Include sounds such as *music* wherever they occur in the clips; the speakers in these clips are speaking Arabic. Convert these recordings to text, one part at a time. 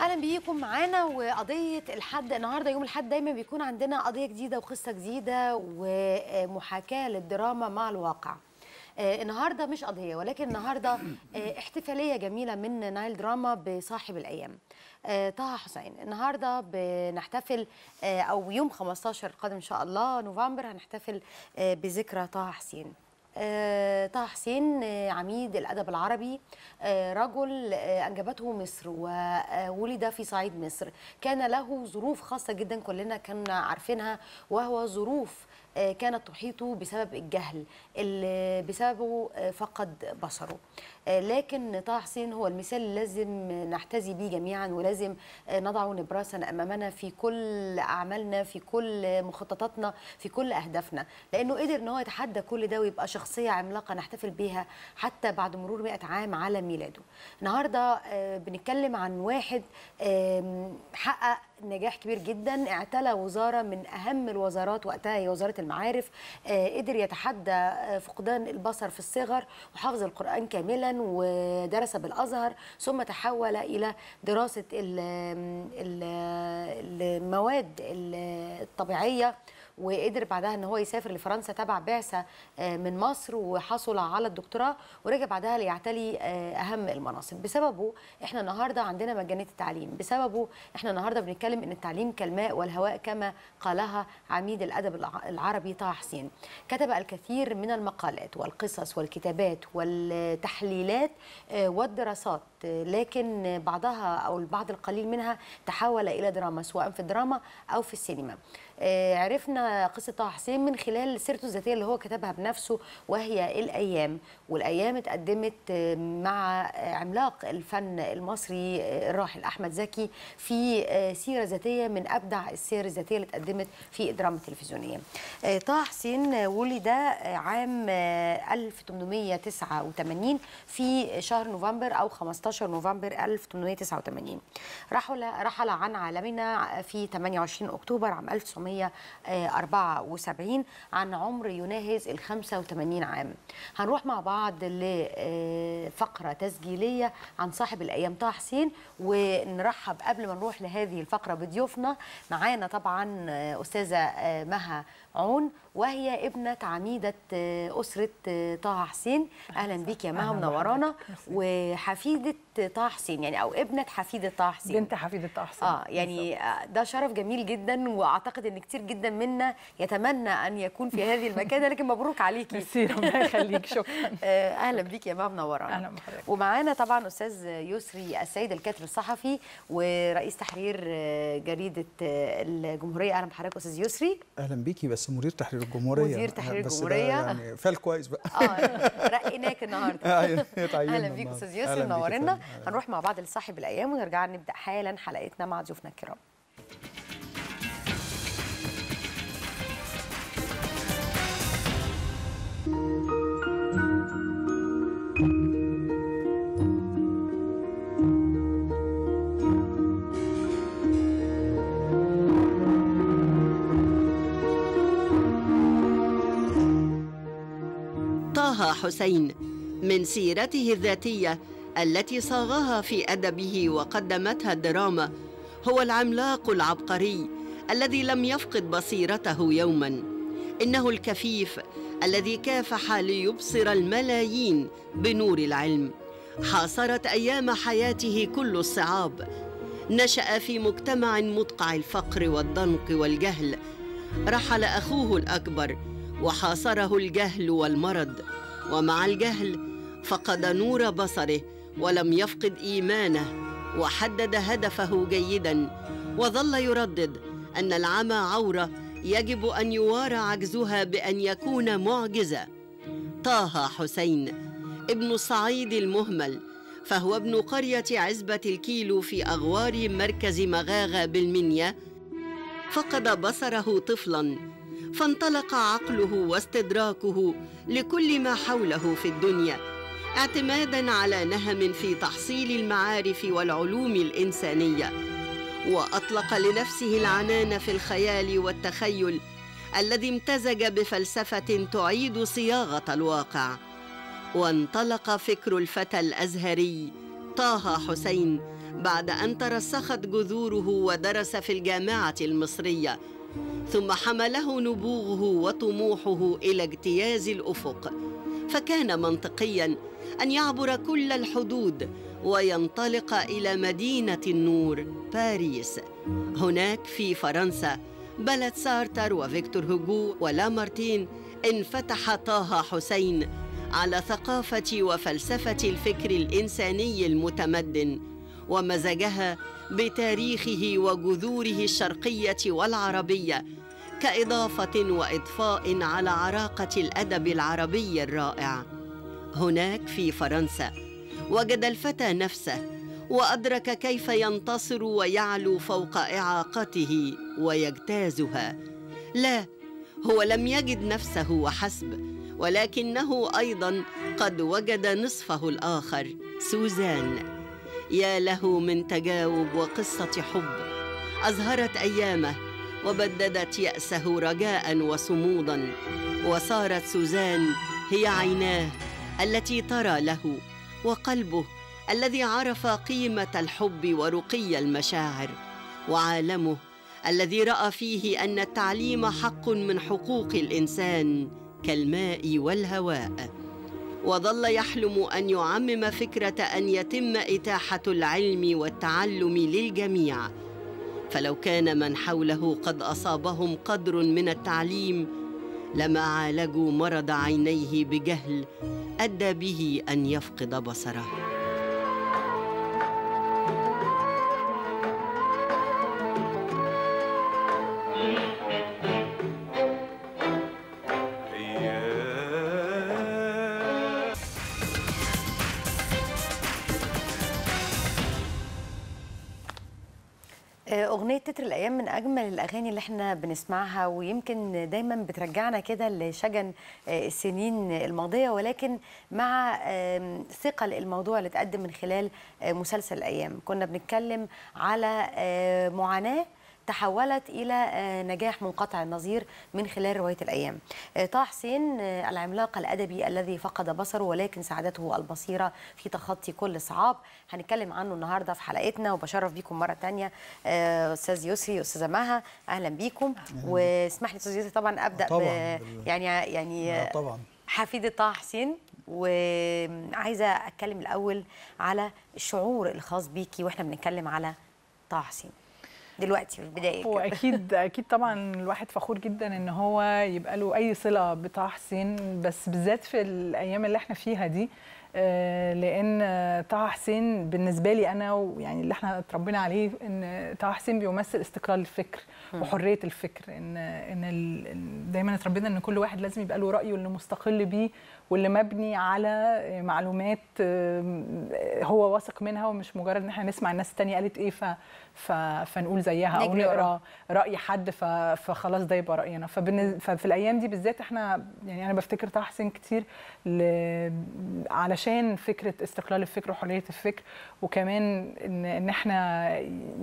اهلا بيكم معانا وقضيه الحد النهارده يوم الحد دايما بيكون عندنا قضيه جديده وقصه جديده ومحاكاه للدراما مع الواقع آه، النهارده مش قضيه ولكن النهارده آه، احتفاليه جميله من نايل دراما بصاحب الايام آه، طه حسين النهارده بنحتفل او يوم 15 القادم ان شاء الله نوفمبر هنحتفل بذكرى طه حسين آه، طه حسين آه، عميد الأدب العربي آه، رجل أنجبته مصر وولد في صعيد مصر كان له ظروف خاصة جدا كلنا كنا عارفينها وهو ظروف آه، كانت تحيطه بسبب الجهل اللي بسببه آه، فقد بصره آه، لكن طه حسين هو المثال اللي لازم نحتذي به جميعا ولازم نضعه نبراسا امامنا في كل اعمالنا في كل مخططاتنا في كل اهدافنا لانه قدر ان هو يتحدى كل ده ويبقى شخصيه عملاقه نحتفل بيها حتى بعد مرور 100 عام على ميلاده النهارده بنتكلم عن واحد حقق نجاح كبير جدا اعتلى وزاره من اهم الوزارات وقتها هي وزاره المعارف آه، قدر يتحدى آه، فقدان البصر في الصغر وحفظ القران كاملا ودرس بالازهر ثم تحول الى دراسه آه، المواد الطبيعيه وقدر بعدها ان هو يسافر لفرنسا تبع بعثه آه، من مصر وحصل على الدكتوراه ورجع بعدها ليعتلي آه، اهم المناصب بسببه احنا النهارده عندنا مجانيه التعليم بسببه احنا النهارده بنتكلم ان التعليم كالماء والهواء كما قالها عميد الادب العربي طه حسين كتب الكثير من المقالات والقصص والكتابات والتحليلات آه، والدراسات لكن بعضها او البعض القليل منها تحول الى دراما سواء في الدراما او في السينما آه، عرفنا قصه طه حسين من خلال سيرته الذاتيه اللي هو كتبها بنفسه وهي الايام والايام اتقدمت آه، مع عملاق الفن المصري آه، الراحل احمد زكي في سيره ذاتيه من ابدع السير الذاتيه اللي اتقدمت في الدراما التلفزيونيه طه حسين ولد عام 1889 في شهر نوفمبر او 15 نوفمبر 1889 رحل رحل عن عالمنا في 28 اكتوبر عام 1900 1974 عن عمر يناهز ال 85 عام هنروح مع بعض لفقرة آه، تسجيلية عن صاحب الأيام طه حسين ونرحب قبل ما نروح لهذه الفقرة بضيوفنا معانا طبعا آه، أستاذة آه، مها عون وهي ابنة عميدة آه، أسرة آه، طه حسين أهلا بيك يا مها منورانا وحفيدة طه حسين يعني أو ابنة حفيدة طه حسين بنت حفيدة طه حسين آه يعني آه، ده شرف جميل جدا وأعتقد أن كتير جدا منا يتمنى أن يكون في هذه المكانة لكن مبروك عليكي *laughs* ميرسي الله يخليك شكرا *laughs* أهلا بيك يا مها منورانا أهلا بحضرتك ومعانا طبعا أستاذ يسري السيد الكاتب الصحفي ورئيس تحرير جريدة الجمهورية أهلا بحضرتك أستاذ يسري أهلا بيكي بس بس مدير تحرير الجمهوريه مدير تحرير الجمهوريه يعني فال كويس بقى اه رقيناك النهارده *laughs* أيوة، اهلا بيك استاذ يوسف منورنا هنروح مع بعض لصاحب الايام ونرجع نبدا حالا حلقتنا مع ضيوفنا الكرام حسين من سيرته الذاتية التي صاغها في أدبه وقدمتها الدراما هو العملاق العبقري الذي لم يفقد بصيرته يوما إنه الكفيف الذي كافح ليبصر الملايين بنور العلم حاصرت أيام حياته كل الصعاب نشأ في مجتمع مدقع الفقر والضنك والجهل رحل أخوه الأكبر وحاصره الجهل والمرض ومع الجهل فقد نور بصره ولم يفقد ايمانه وحدد هدفه جيدا وظل يردد ان العمى عوره يجب ان يوارى عجزها بان يكون معجزه طه حسين ابن الصعيد المهمل فهو ابن قريه عزبه الكيلو في اغوار مركز مغاغه بالمنيا فقد بصره طفلا فانطلق عقله واستدراكه لكل ما حوله في الدنيا اعتمادا على نهم في تحصيل المعارف والعلوم الانسانيه واطلق لنفسه العنان في الخيال والتخيل الذي امتزج بفلسفه تعيد صياغه الواقع وانطلق فكر الفتى الازهري طه حسين بعد ان ترسخت جذوره ودرس في الجامعه المصريه ثم حمله نبوغه وطموحه الى اجتياز الافق فكان منطقيا ان يعبر كل الحدود وينطلق الى مدينه النور باريس هناك في فرنسا بلد سارتر وفيكتور هوجو ولامارتين انفتح طه حسين على ثقافه وفلسفه الفكر الانساني المتمدن ومزجها بتاريخه وجذوره الشرقيه والعربيه كاضافه واضفاء على عراقه الادب العربي الرائع هناك في فرنسا وجد الفتى نفسه وادرك كيف ينتصر ويعلو فوق اعاقته ويجتازها لا هو لم يجد نفسه وحسب ولكنه ايضا قد وجد نصفه الاخر سوزان يا له من تجاوب وقصة حب أزهرت أيامه وبددت يأسه رجاء وصمودا وصارت سوزان هي عيناه التي ترى له وقلبه الذي عرف قيمة الحب ورقي المشاعر وعالمه الذي رأى فيه أن التعليم حق من حقوق الإنسان كالماء والهواء وظل يحلم ان يعمم فكره ان يتم اتاحه العلم والتعلم للجميع فلو كان من حوله قد اصابهم قدر من التعليم لما عالجوا مرض عينيه بجهل ادى به ان يفقد بصره تتر الايام من اجمل الاغاني اللي احنا بنسمعها ويمكن دايما بترجعنا كده لشجن آه، السنين الماضيه ولكن مع ثقل الموضوع اللي اتقدم من خلال آه، مسلسل الايام كنا بنتكلم على آه، معاناه تحولت إلى آه، نجاح منقطع النظير من خلال رواية الأيام آه، طه حسين آه، العملاق الأدبي الذي فقد بصره ولكن ساعدته البصيرة في تخطي كل صعاب هنتكلم عنه النهاردة في حلقتنا وبشرف بيكم مرة ثانيه أستاذ يسري أستاذة مها أهلا بيكم واسمح لي أستاذ يسري طبعا أبدأ طبعا يعني يعني طبعا حفيدة طه حسين وعايزة أتكلم الأول على الشعور الخاص بيكي وإحنا بنتكلم على طه حسين دلوقتي في البدايه هو اكيد اكيد طبعا الواحد فخور جدا ان هو يبقى له اي صله بطه حسين بس بالذات في الايام اللي احنا فيها دي آه، لان طه حسين بالنسبه لي انا ويعني اللي احنا اتربينا عليه ان طه حسين بيمثل استقلال الفكر وحريه الفكر ان ان دايما اتربينا ان كل واحد لازم يبقى له رايه اللي مستقل بيه واللي مبني على معلومات هو واثق منها ومش مجرد ان احنا نسمع الناس الثانيه قالت ايه ف... ف... فنقول زيها او نقرا راي حد ف... فخلاص ده يبقى راينا فبن... ففي الايام دي بالذات احنا يعني انا بفتكر طه حسين كتير ل... علشان فكره استقلال الفكر وحريه الفكر وكمان ان ان احنا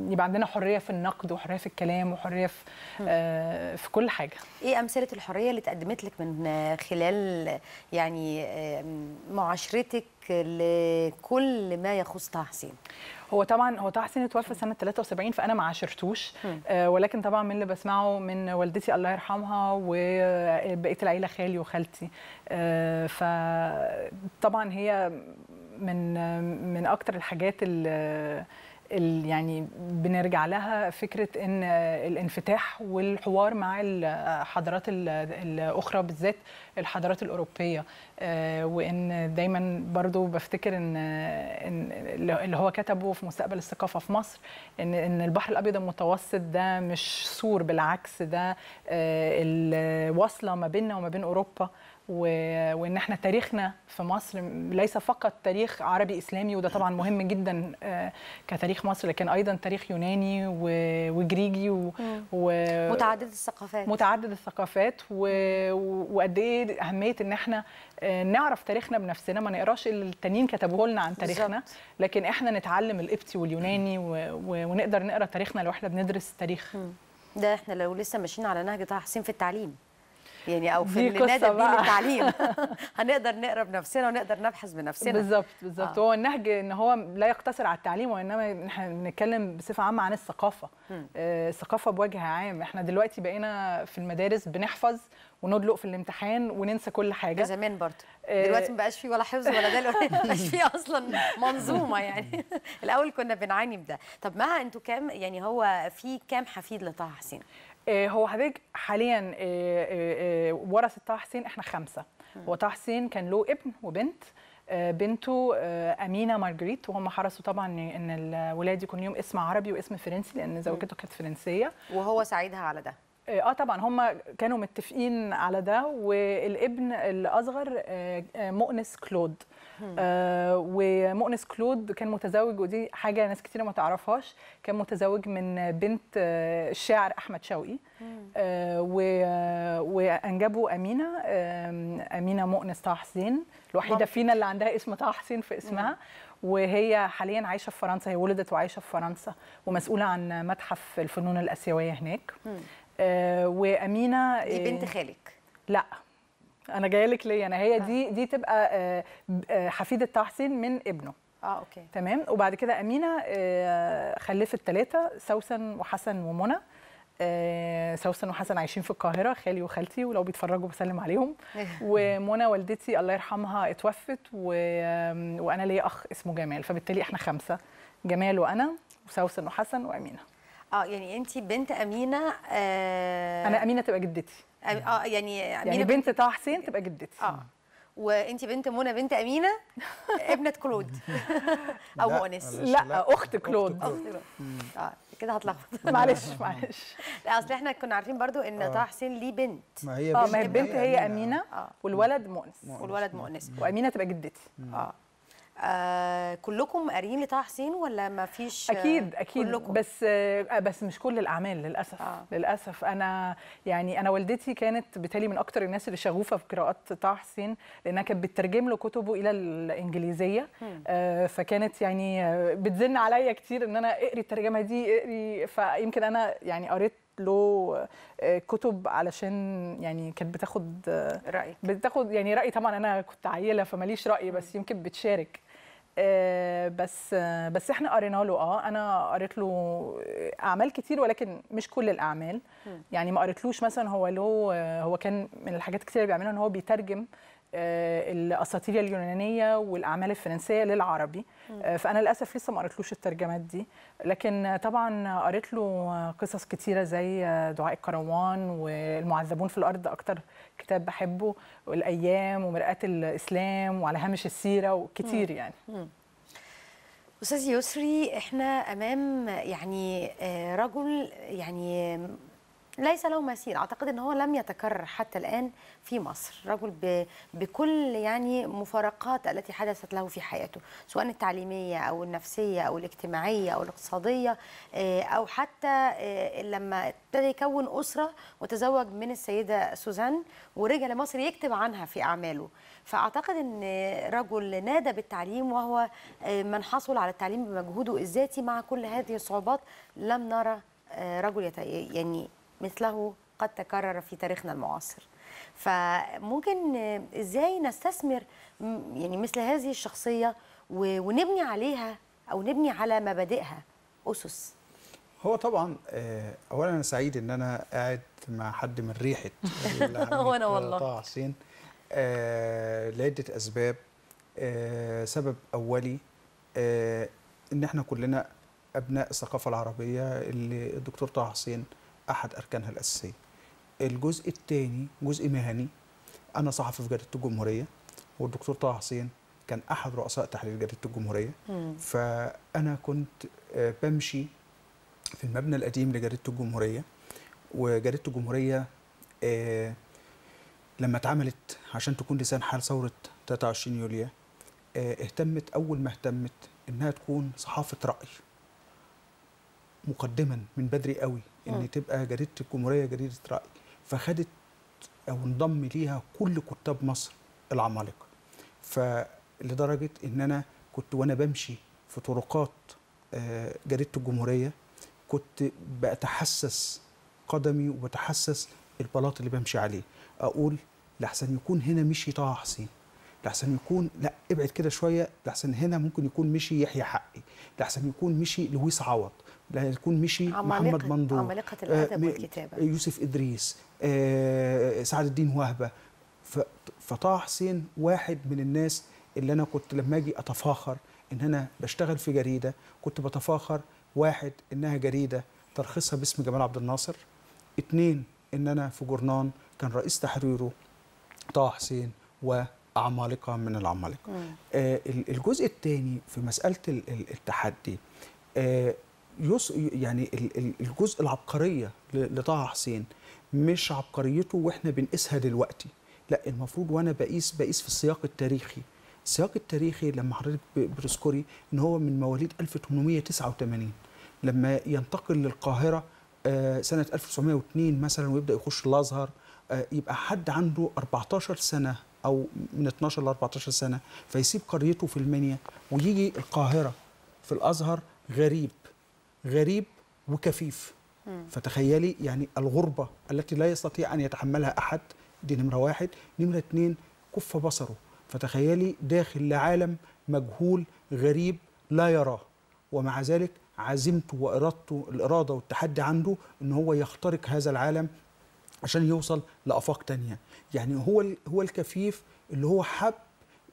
يبقى عندنا حريه في النقد وحريه في الكلام وحريه في آه، في كل حاجه ايه امثله الحريه اللي اتقدمت لك من خلال يعني يعني معاشرتك لكل ما يخص طه حسين هو طبعا هو طه حسين اتوفى سنه 73 فانا ما عاشرتوش آه ولكن طبعا من اللي بسمعه من والدتي الله يرحمها وبقيه آه، العيله خالي وخالتي آه فطبعا هي من آه، من اكتر الحاجات اللي يعني بنرجع لها فكره ان الانفتاح والحوار مع الحضارات الاخرى بالذات الحضارات الاوروبيه آه، وان دايما برضو بفتكر ان اللي هو كتبه في مستقبل الثقافه في مصر ان ان البحر الابيض المتوسط ده مش سور بالعكس ده آه، الوصله ما بيننا وما بين اوروبا و... وان احنا تاريخنا في مصر ليس فقط تاريخ عربي اسلامي وده طبعا مهم جدا آه، كتاريخ مصر لكن ايضا تاريخ يوناني و... وجريجي و... و... متعدد الثقافات متعدد الثقافات و... وقد ايه اهميه ان احنا آه، نعرف تاريخنا بنفسنا ما نقراش اللي التانيين كتبوه لنا عن تاريخنا لكن احنا نتعلم القبطي واليوناني و... و... ونقدر نقرا تاريخنا لو احنا بندرس تاريخ ده احنا لو لسه ماشيين على نهج طه حسين في التعليم يعني او في النادي دي للتعليم *laughs* *laughs* هنقدر نقرا بنفسنا ونقدر نبحث بنفسنا بالظبط بالظبط آه. هو النهج ان هو لا يقتصر على التعليم وانما احنا بنتكلم بصفه عامه عن الثقافه آه الثقافه بوجه عام احنا دلوقتي بقينا في المدارس بنحفظ وندلق في الامتحان وننسى كل حاجه زمان برضه آه، دلوقتي ما بقاش فيه ولا حفظ ولا ده *laughs* ما بقاش فيه اصلا منظومه يعني الاول كنا بنعاني بده طب مها انتوا كام يعني هو في كام حفيد لطه حسين آه، هو حضرتك حاليا آه، آه، ورثه طه حسين احنا خمسه هو طه حسين كان له ابن وبنت بنته امينه مارجريت وهم حرصوا طبعا ان الولاد يكون لهم اسم عربي واسم فرنسي لان زوجته كانت فرنسيه وهو ساعدها على ده اه طبعا هم كانوا متفقين على ده والابن الاصغر مؤنس كلود آه ومؤنس كلود كان متزوج ودي حاجه ناس كتير ما تعرفهاش كان متزوج من بنت آه، الشاعر احمد شوقي آه وانجبوا امينه آه امينه مؤنس طه حسين الوحيده فينا اللي عندها اسم طه حسين في اسمها مم. وهي حاليا عايشه في فرنسا هي ولدت وعايشه في فرنسا ومسؤوله عن متحف الفنون الاسيويه هناك آه وامينه دي آه، بنت خالك لا انا جايه لك ليه انا هي اه. دي دي تبقى آه، آه، حفيده تحسين من ابنه اه اوكي تمام وبعد كده امينه خلفت ثلاثه سوسن وحسن ومنى سوسن وحسن عايشين في القاهره خالي وخالتي ولو بيتفرجوا بسلم عليهم *laughs* ومنى والدتي الله يرحمها اتوفت و... وانا ليا اخ اسمه جمال فبالتالي احنا خمسه جمال وانا وسوسن وحسن وامينه اه يعني انت بنت امينه آه انا امينه تبقى جدتي يعني اه يعني يعني بنت طه حسين تبقى جدتي اه وانت بنت منى بنت امينه *laughs* ابنه كلود *laughs* او مؤنس لا, لا اخت كلود اه كده هتلخبط *laughs* معلش معلش لا اصل احنا كنا عارفين برضو ان آه. طه حسين ليه بنت ما هي آه، بنت اه ما هي البنت هي امينه آه. والولد مؤنس والولد مؤنس وامينه تبقى جدتي اه آه كلكم قاريين لطه حسين ولا ما فيش آه، اكيد اكيد كلكم. بس آه،, آه بس مش كل الاعمال للاسف آه. للاسف انا يعني انا والدتي كانت بتالي من اكتر الناس اللي شغوفه بقراءات طه حسين لانها كانت بتترجم له كتبه الى الانجليزيه آه فكانت يعني آه، بتزن عليا كتير ان انا اقري الترجمه دي اقري فيمكن انا يعني قريت له كتب علشان يعني كانت بتاخد رأي بتاخد يعني راي طبعا انا كنت عيله فماليش راي بس يمكن بتشارك آه، بس بس احنا قرينا له اه انا قريت له اعمال كتير ولكن مش كل الاعمال يعني ما قريتلوش مثلا هو له هو كان من الحاجات كتير اللي بيعملها ان هو بيترجم آه، الاساطير اليونانيه والاعمال الفرنسيه للعربي آه، فانا للاسف لسه ما قريتلوش الترجمات دي لكن طبعا قريت له قصص كتيره زي آه، دعاء الكروان والمعذبون في الارض اكتر كتاب بحبه والايام ومرآة الاسلام وعلى هامش السيره وكتير يعني استاذ يسري احنا امام يعني رجل يعني ليس له مثيل اعتقد ان هو لم يتكرر حتى الان في مصر رجل ب... بكل يعني مفارقات التي حدثت له في حياته سواء التعليميه او النفسيه او الاجتماعيه او الاقتصاديه آه، او حتى آه، لما ابتدى يكون اسره وتزوج من السيده سوزان ورجع لمصر يكتب عنها في اعماله فاعتقد ان رجل نادى بالتعليم وهو آه، من حصل على التعليم بمجهوده الذاتي مع كل هذه الصعوبات لم نرى رجل يت... يعني مثله قد تكرر في تاريخنا المعاصر فممكن ازاي نستثمر يعني مثل هذه الشخصيه ونبني عليها او نبني على مبادئها اسس هو طبعا آه، اولا انا سعيد ان انا قاعد مع حد من ريحه *laughs* وانا والله طه حسين آه، لعده اسباب آه، سبب اولي ان احنا كلنا ابناء الثقافه العربيه اللي الدكتور طه حسين احد اركانها الاساسيه الجزء الثاني جزء مهني انا صحفي في جريده الجمهوريه والدكتور طه حسين كان احد رؤساء تحرير جريده الجمهوريه مم. فانا كنت آه، بمشي في المبنى القديم لجريده الجمهوريه وجريده الجمهوريه آه، لما اتعملت عشان تكون لسان حال ثوره 23 يوليو آه، اهتمت اول ما اهتمت انها تكون صحافه راي مقدما من بدري قوي ان تبقى جريده الجمهوريه جريده راي فخدت او انضم ليها كل كتاب مصر العمالقه فلدرجه ان انا كنت وانا بمشي في طرقات آه، جريده الجمهوريه كنت بتحسس قدمي وبتحسس البلاط اللي بمشي عليه اقول لحسن يكون هنا مشي طه حسين لحسن يكون لا ابعد كده شويه لحسن هنا ممكن يكون مشي يحيى حقي لحسن يكون مشي لويس عوض اللي هيكون مشي محمد مندور عمالقه الادب آه، والكتابه يوسف ادريس آه، سعد الدين وهبه فطه حسين واحد من الناس اللي انا كنت لما اجي اتفاخر ان انا بشتغل في جريده كنت بتفاخر واحد انها جريده ترخيصها باسم جمال عبد الناصر اتنين ان انا في جرنان كان رئيس تحريره طه حسين وعمالقه من العمالقه آه الجزء الثاني في مساله التحدي آه يص يعني الجزء العبقريه لطه حسين مش عبقريته واحنا بنقيسها دلوقتي لا المفروض وانا بقيس بقيس في السياق التاريخي السياق التاريخي لما حضرتك بتذكري ان هو من مواليد 1889 لما ينتقل للقاهره آه، سنه 1902 مثلا ويبدا يخش الازهر آه، يبقى حد عنده 14 سنه او من 12 ل 14 سنه فيسيب قريته في المنيا ويجي القاهره في الازهر غريب غريب وكفيف فتخيلي يعني الغربة التي لا يستطيع أن يتحملها أحد دي نمرة واحد نمرة اثنين كف بصره فتخيلي داخل لعالم مجهول غريب لا يراه ومع ذلك عزيمته وإرادته الإرادة والتحدي عنده إن هو يخترق هذا العالم عشان يوصل لآفاق تانية يعني هو هو الكفيف اللي هو حب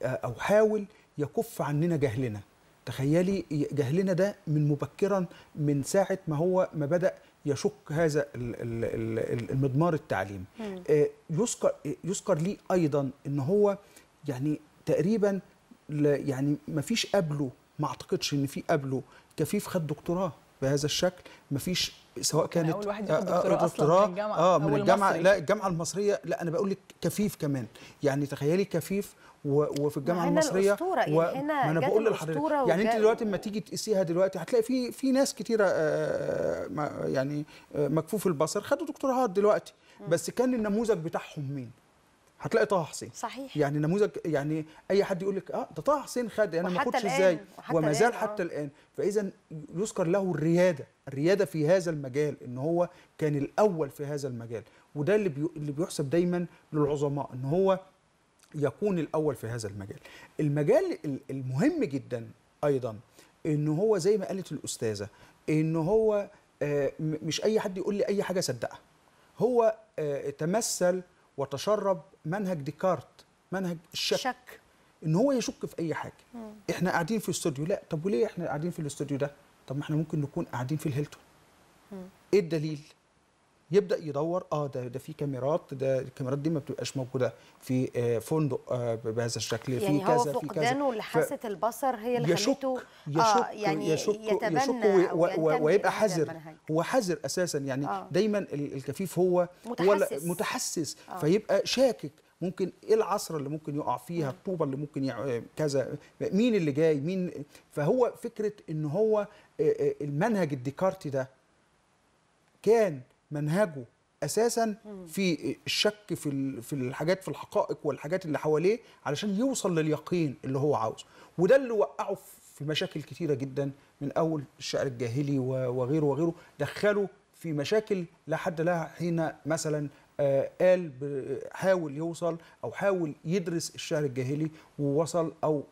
آه، أو حاول يكف عننا جهلنا تخيلي جهلنا ده من مبكرا من ساعه ما هو ما بدا يشق هذا المضمار التعليم آه، يذكر يذكر لي ايضا ان هو يعني تقريبا يعني ما فيش قبله ما اعتقدش ان في قبله كفيف خد دكتوراه بهذا الشكل ما فيش سواء يعني كانت اول واحد ياخد آه، آه، دكتوراه آه أصلاً من الجامعه اه من الجامعه لا الجامعه المصريه لا انا بقول لك كفيف كمان يعني تخيلي كفيف وفي الجامعه المصريه الاسطوره يعني هنا انا بقول لحضرتك يعني انت دلوقتي لما تيجي تقيسيها دلوقتي هتلاقي في في ناس كتيره آه، آه، يعني آه، مكفوف البصر خدوا دكتوراهات دلوقتي بس كان النموذج بتاعهم مين؟ هتلاقي طه حسين صحيح يعني نموذج يعني اي حد يقول لك اه ده طه حسين خد انا ما كنتش ازاي وما زال حتى الان فاذا يذكر له الرياده الرياده في هذا المجال ان هو كان الاول في هذا المجال وده اللي اللي بيحسب دايما للعظماء ان هو يكون الاول في هذا المجال المجال المهم جدا ايضا ان هو زي ما قالت الاستاذه ان هو آه، مش اي حد يقول لي اي حاجه صدقها هو آه، تمثل وتشرب منهج ديكارت منهج الشك شك. ان هو يشك في اي حاجه مم. احنا قاعدين في الاستوديو لا طب وليه احنا قاعدين في الاستوديو ده طب ما احنا ممكن نكون قاعدين في الهيلتون ايه الدليل يبدا يدور اه ده ده في كاميرات ده الكاميرات دي ما بتبقاش موجوده في آه، فندق آه، بهذا الشكل يعني في كذا هو في كذا فقدانه لحاسه البصر هي اللي خلته يشك آه يعني يشك يتبنى يشك ويبقى حذر هو حذر اساسا يعني آه دايما الكفيف هو متحسس متحسس آه فيبقى شاكك ممكن ايه العصر اللي ممكن يقع فيها الطوبه اللي ممكن كذا مين اللي جاي مين فهو فكره ان هو آه، المنهج الديكارتي ده كان منهجه اساسا في الشك في في الحاجات في الحقائق والحاجات اللي حواليه علشان يوصل لليقين اللي هو عاوزه وده اللي وقعه في مشاكل كتيره جدا من اول الشعر الجاهلي وغيره وغيره دخله في مشاكل لا حد لها حين مثلا آه، قال حاول يوصل او حاول يدرس الشعر الجاهلي ووصل او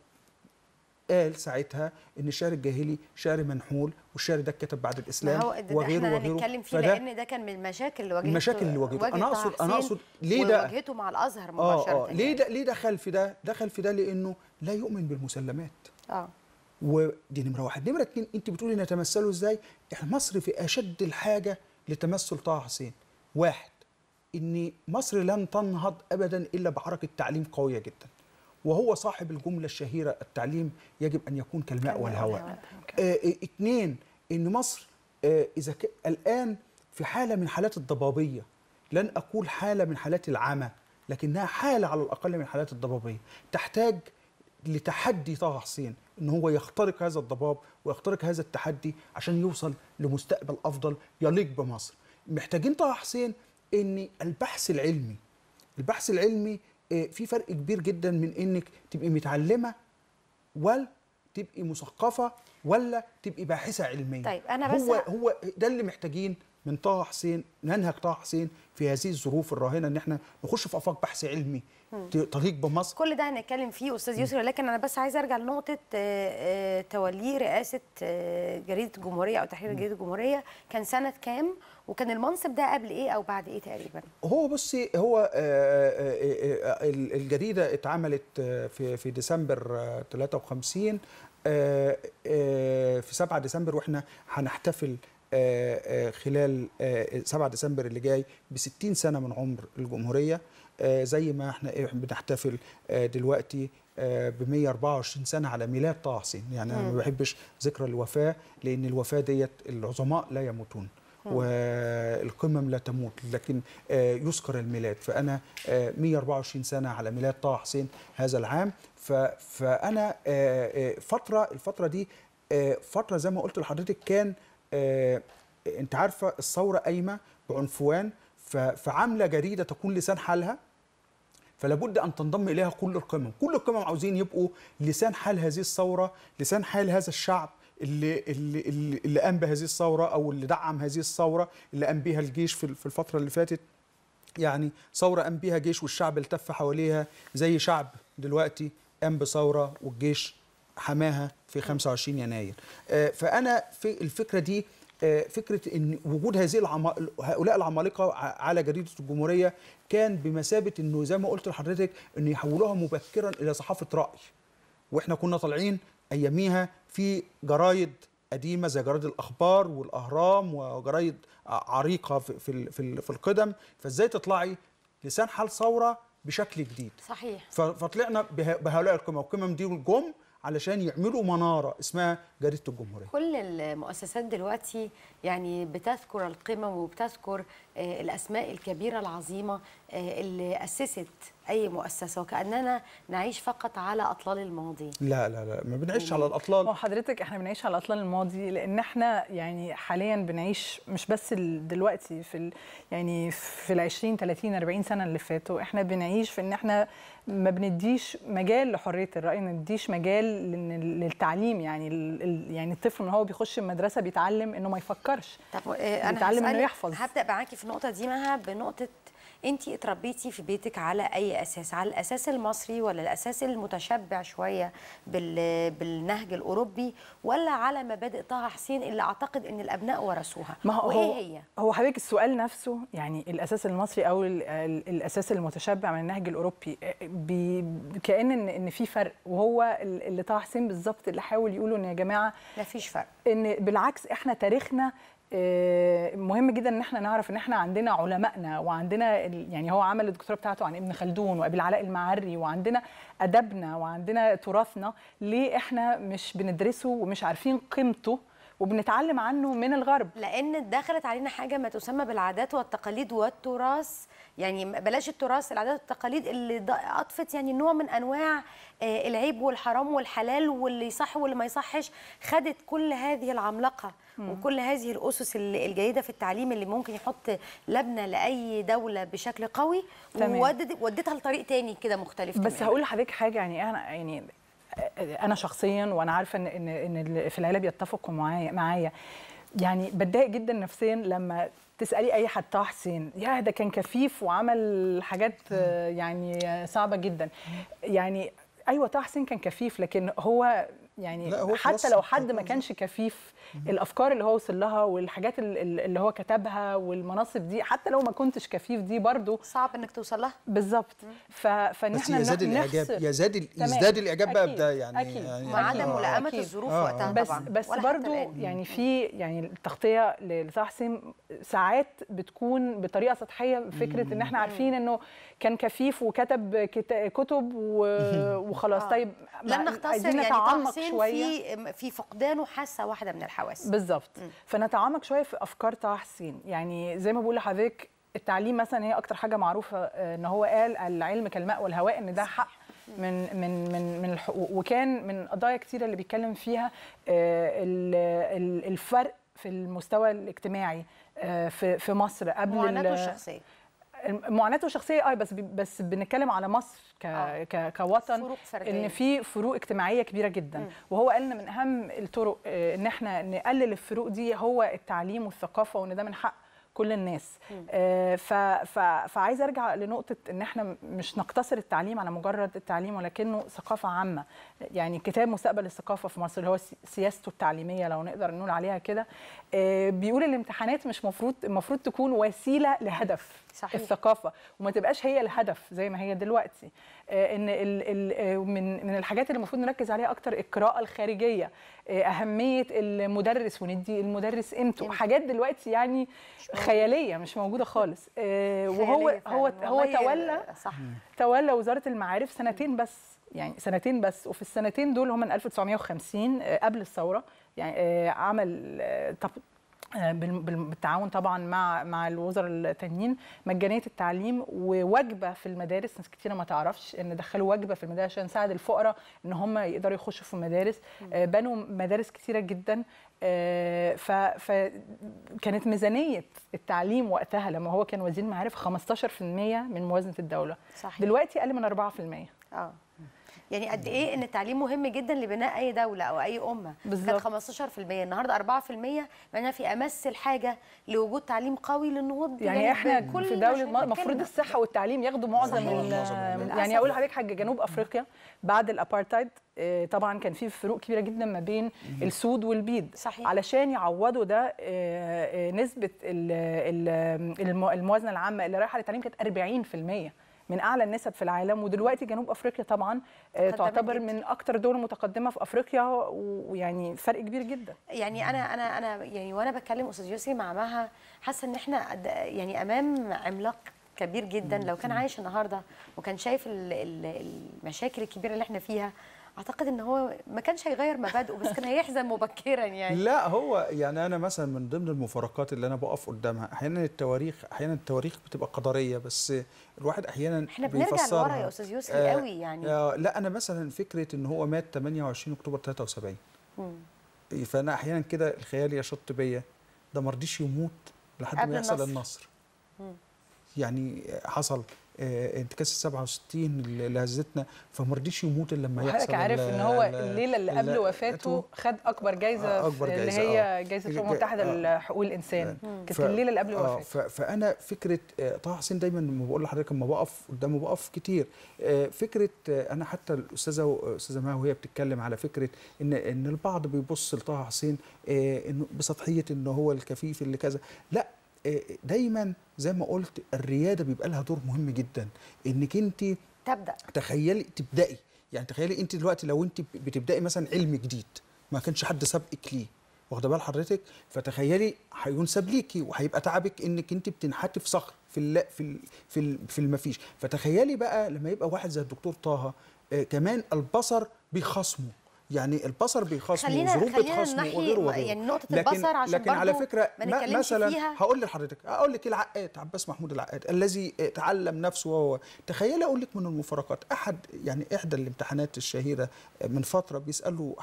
قال ساعتها ان الشعر الجاهلي شعر منحول والشعر ده اتكتب بعد الاسلام وغيره ده وغيره احنا وغيره هنتكلم فيه لان ده كان من المشاكل اللي واجهته المشاكل اللي واجهته انا اقصد انا اقصد ليه ده واجهته مع الازهر مباشره آه آه ليه يعني. ده ليه دخل في ده دخل في ده لانه لا يؤمن بالمسلمات اه ودي نمره واحد نمره اتنين انت بتقولي نتمثله ازاي احنا مصر في اشد الحاجه لتمثل طه حسين واحد ان مصر لن تنهض ابدا الا بحركه تعليم قويه جدا وهو صاحب الجمله الشهيره التعليم يجب ان يكون كالماء والهواء اثنين آه، آه، ان مصر آه، اذا الان في حاله من حالات الضبابيه لن اقول حاله من حالات العمى لكنها حاله على الاقل من حالات الضبابيه تحتاج لتحدي طه حسين ان هو يخترق هذا الضباب ويخترق هذا التحدي عشان يوصل لمستقبل افضل يليق بمصر محتاجين طه حسين ان البحث العلمي البحث العلمي آه، في فرق كبير جدا من انك تبقي متعلمه ولا تبقي مثقفه ولا تبقي باحثه علميه طيب انا بس هو هو ده اللي محتاجين من طه حسين ننهج طه حسين في هذه الظروف الراهنه ان احنا نخش في افاق بحث علمي طريق بمصر كل ده هنتكلم فيه استاذ يسري لكن انا بس عايز ارجع لنقطه آه، آه، توليه رئاسه آه، جريده الجمهوريه او تحرير جريده الجمهوريه كان سنه كام وكان المنصب ده قبل ايه او بعد ايه تقريبا هو بصي هو الجريده اتعملت في في ديسمبر 53 في 7 ديسمبر واحنا هنحتفل آه، آه، خلال 7 آه، ديسمبر اللي جاي ب 60 سنه من عمر الجمهوريه زي ما احنا إيه، بنحتفل دلوقتي ب 124 سنه على ميلاد طه حسين يعني انا ما بحبش ذكرى الوفاه لان الوفاه ديت العظماء لا يموتون والقمم لا تموت لكن يذكر الميلاد فانا 124 سنه على ميلاد طه حسين هذا العام فانا فتره الفتره دي فتره زي ما قلت لحضرتك كان آه، انت عارفه الثوره قايمه بعنفوان فعامله جريده تكون لسان حالها فلا بد ان تنضم اليها كل القمم كل القمم عاوزين يبقوا لسان حال هذه الثوره لسان حال هذا الشعب اللي اللي, اللي قام بهذه الثوره او اللي دعم هذه الثوره اللي قام بها الجيش في الفتره اللي فاتت يعني ثوره قام بها جيش والشعب التف حواليها زي شعب دلوقتي قام بثوره والجيش حماها في 25 يناير آه، فانا في الفكره دي آه، فكره ان وجود هذه العم... هؤلاء العمالقه على جريده الجمهوريه كان بمثابه انه زي ما قلت لحضرتك ان يحولوها مبكرا الى صحافه راي واحنا كنا طالعين اياميها في جرايد قديمه زي جرايد الاخبار والاهرام وجرايد عريقه في في في القدم فازاي تطلعي لسان حال ثوره بشكل جديد صحيح فطلعنا بهؤلاء القمم القمم دي والجم علشان يعملوا مناره اسمها جريده الجمهوريه. كل المؤسسات دلوقتي يعني بتذكر القمم وبتذكر آه، الاسماء الكبيره العظيمه آه، اللي اسست اي مؤسسه وكاننا نعيش فقط على اطلال الماضي لا لا لا ما بنعيش يعني على الاطلال ما حضرتك احنا بنعيش على اطلال الماضي لان احنا يعني حاليا بنعيش مش بس دلوقتي في يعني في ال 20 30 40 سنه اللي فاتوا احنا بنعيش في ان احنا ما بنديش مجال لحريه الراي ما بنديش مجال للتعليم يعني يعني الطفل من هو بيخش المدرسه بيتعلم انه ما يفكرش طب إيه، انا بيتعلم انه يحفظ هبدا معاكي في النقطه دي مها بنقطه انت اتربيتي في بيتك على اي اساس على الاساس المصري ولا الاساس المتشبع شويه بال... بالنهج الاوروبي ولا على مبادئ طه حسين اللي اعتقد ان الابناء ورثوها ما هو وايه هي هو حضرتك السؤال نفسه يعني الاساس المصري او ال... الاساس المتشبع من النهج الاوروبي آه، كان ان ان في فرق وهو اللي طه حسين بالظبط اللي حاول يقوله ان يا جماعه ما فيش فرق ان بالعكس احنا تاريخنا آه، مهم جدا ان احنا نعرف ان احنا عندنا علمائنا وعندنا يعني هو عمل الدكتوراه بتاعته عن ابن خلدون وابي العلاء المعري وعندنا ادبنا وعندنا تراثنا ليه احنا مش بندرسه ومش عارفين قيمته وبنتعلم عنه من الغرب لان دخلت علينا حاجه ما تسمى بالعادات والتقاليد والتراث يعني بلاش التراث العادات والتقاليد اللي اضفت يعني نوع من انواع آه، العيب والحرام والحلال واللي صح واللي ما يصحش خدت كل هذه العملاقه وكل هذه الاسس الجيده في التعليم اللي ممكن يحط لبنه لاي دوله بشكل قوي وودتها لطريق تاني كده مختلف بس تمام. هقول لحضرتك حاجه يعني انا يعني آه، انا شخصيا وانا عارفه ان ان في العيله بيتفقوا معايا معايا يعني بتضايق جدا نفسيا لما تسالي اي حد طه حسين يا ده كان كفيف وعمل حاجات آه، يعني صعبه جدا يعني ايوه طه حسين كان كفيف لكن هو يعني حتى لو حد ما كانش كفيف الافكار اللي هو وصل لها والحاجات اللي هو كتبها والمناصب دي حتى لو ما كنتش كفيف دي برضو صعب انك توصل لها بالظبط فان احنا يزداد الاعجاب يزداد يزداد الاعجاب بقى بده يعني اكيد يعني مع عدم ملائمه الظروف آه. وقتها طبعا بس برضو يعني في يعني التغطيه لصلاح حسين ساعات بتكون بطريقه سطحيه فكره ان احنا عارفين انه كان كفيف وكتب كتب وخلاص آه. طيب لن نختصر يعني شويه في في فقدانه حاسه واحده من الحواس بالظبط فنتعمق شويه في افكار طه حسين يعني زي ما بقول لحضرتك التعليم مثلا هي اكتر حاجه معروفه آه، ان هو قال العلم كالماء والهواء ان ده حق من من من من الحقوق وكان من قضايا كتيره اللي بيتكلم فيها آه، الفرق في المستوى الاجتماعي آه، في في مصر قبل معاناته الشخصيه معاناته الشخصيه اه بس بس بنتكلم على مصر ك آه. كوطن فروق ان في فروق اجتماعيه كبيره جدا م. وهو قال ان من اهم الطرق آه، ان احنا نقلل الفروق دي هو التعليم والثقافه وان ده من حق كل الناس آه، ف ف فعايز ارجع لنقطه ان احنا مش نقتصر التعليم على مجرد التعليم ولكنه ثقافه عامه يعني كتاب مستقبل الثقافه في مصر اللي هو سياسته التعليميه لو نقدر نقول عليها كده آه، بيقول الامتحانات مش مفروض المفروض تكون وسيله لهدف صحيح. الثقافه وما تبقاش هي الهدف زي ما هي دلوقتي آه، ان ال ال آه، من من الحاجات اللي المفروض نركز عليها اكتر القراءه الخارجيه آه، اهميه المدرس وندي المدرس قيمته حاجات دلوقتي يعني خياليه مش موجوده خالص *laughs* وهو هو هو تولى صح. تولى وزاره المعارف سنتين بس يعني سنتين بس وفي السنتين دول هم من 1950 قبل الثوره يعني عمل آه، بالتعاون طبعا مع مع الوزراء التانيين مجانيه التعليم ووجبه في المدارس ناس كتيره ما تعرفش ان دخلوا وجبه في المدارس عشان نساعد الفقراء ان هم يقدروا يخشوا في المدارس آه، بنوا مدارس كتيره جدا آه، فكانت ميزانيه التعليم وقتها لما هو كان وزير معارف 15% من موازنه الدوله صحيح. دلوقتي اقل من 4% اه يعني قد ايه ان التعليم مهم جدا لبناء اي دوله او اي امه بالظبط كانت 15% النهارده 4% معناها في امس الحاجه لوجود تعليم قوي للنهوض يعني, يعني احنا كل في دوله المفروض الصحه والتعليم ياخدوا معظم يعني اقول لحضرتك حاجه جنوب افريقيا بعد الابارتايد آه، طبعا كان في فروق كبيره جدا ما بين السود والبيض صحيح. علشان يعوضوا ده آه، آه، نسبه الموازنه العامه اللي رايحه للتعليم كانت 40% من اعلى النسب في العالم ودلوقتي جنوب افريقيا طبعا آه، تعتبر جدا. من اكثر دول متقدمه في افريقيا ويعني فرق كبير جدا يعني انا انا انا يعني وانا بتكلم استاذ يوسف مع مها حاسه ان احنا يعني امام عملاق كبير جدا لو كان عايش النهارده وكان شايف المشاكل الكبيره اللي احنا فيها اعتقد ان هو ما كانش هيغير مبادئه بس كان هيحزن مبكرا يعني لا هو يعني انا مثلا من ضمن المفارقات اللي انا بقف قدامها احيانا التواريخ احيانا التواريخ بتبقى قدريه بس الواحد احيانا احنا بنرجع لورا يا استاذ يوسف آه قوي يعني آه لا انا مثلا فكره ان هو مات 28 اكتوبر 73 مم. فانا احيانا كده الخيال يشط بيا ده ما رضيش يموت لحد ما يحصل النصر, النصر. يعني حصل آه، انت كاس 67 اللي هزتنا فما رضيش يموت الا لما يحصل حضرتك عارف ان هو الليله اللي قبل آه، وفاته خد اكبر جايزه أكبر جايزة اللي هي جايزه الامم المتحده لحقوق الانسان كانت الليله اللي قبل وفاته فانا فكره آه، طه حسين دايما لما بقول لحضرتك لما بقف قدامه بقف كتير فكره انا حتى الاستاذه استاذه مها وهي بتتكلم على فكره ان ان البعض بيبص لطه حسين انه بسطحيه ان هو الكفيف اللي كذا لا إيه، إيه، دايما زي ما قلت الرياده بيبقى لها دور مهم جدا انك انت تبدا تخيلي تبداي يعني تخيلي انت دلوقتي لو انت بتبداي مثلا علم جديد ما كانش حد سابقك ليه واخده بال حضرتك فتخيلي هينسب ليكي وهيبقى تعبك انك انت بتنحتي في صخر في الـ في الـ في ال في المفيش فتخيلي بقى لما يبقى واحد زي الدكتور طه آه، كمان البصر بيخصمه يعني البصر بيخصمه وظروف بتخصمه وغيره وغيره يعني نقطه البصر عشان لكن على فكره ما مثلا فيها. هقول لحضرتك اقول لك العقاد عباس محمود العقاد الذي تعلم نفسه وهو تخيل اقول لك من المفارقات احد يعني احدى الامتحانات الشهيره من فتره بيساله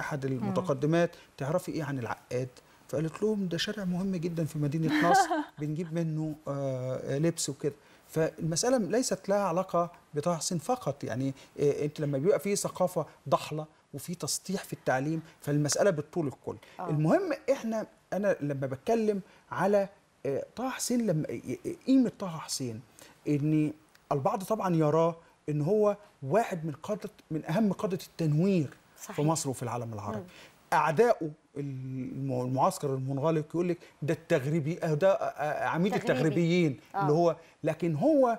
احد المتقدمات تعرفي ايه عن العقاد؟ فقالت لهم ده شارع مهم جدا في مدينه نصر *laughs* بنجيب منه آه لبس وكده فالمساله ليست لها علاقه بطه حسين فقط يعني آه، انت لما بيبقى في ثقافه ضحله وفي تسطيح في التعليم فالمساله بتطول الكل آه. المهم احنا انا لما بتكلم على آه، طه حسين لما آه، آه، قيمه طه حسين ان البعض طبعا يراه ان هو واحد من قاده من اهم قاده التنوير صحيح. في مصر وفي العالم العربي مم. اعداؤه المعسكر المنغلق يقول لك ده التغريبي ده عميد تغريبي. التغريبيين آه. اللي هو لكن هو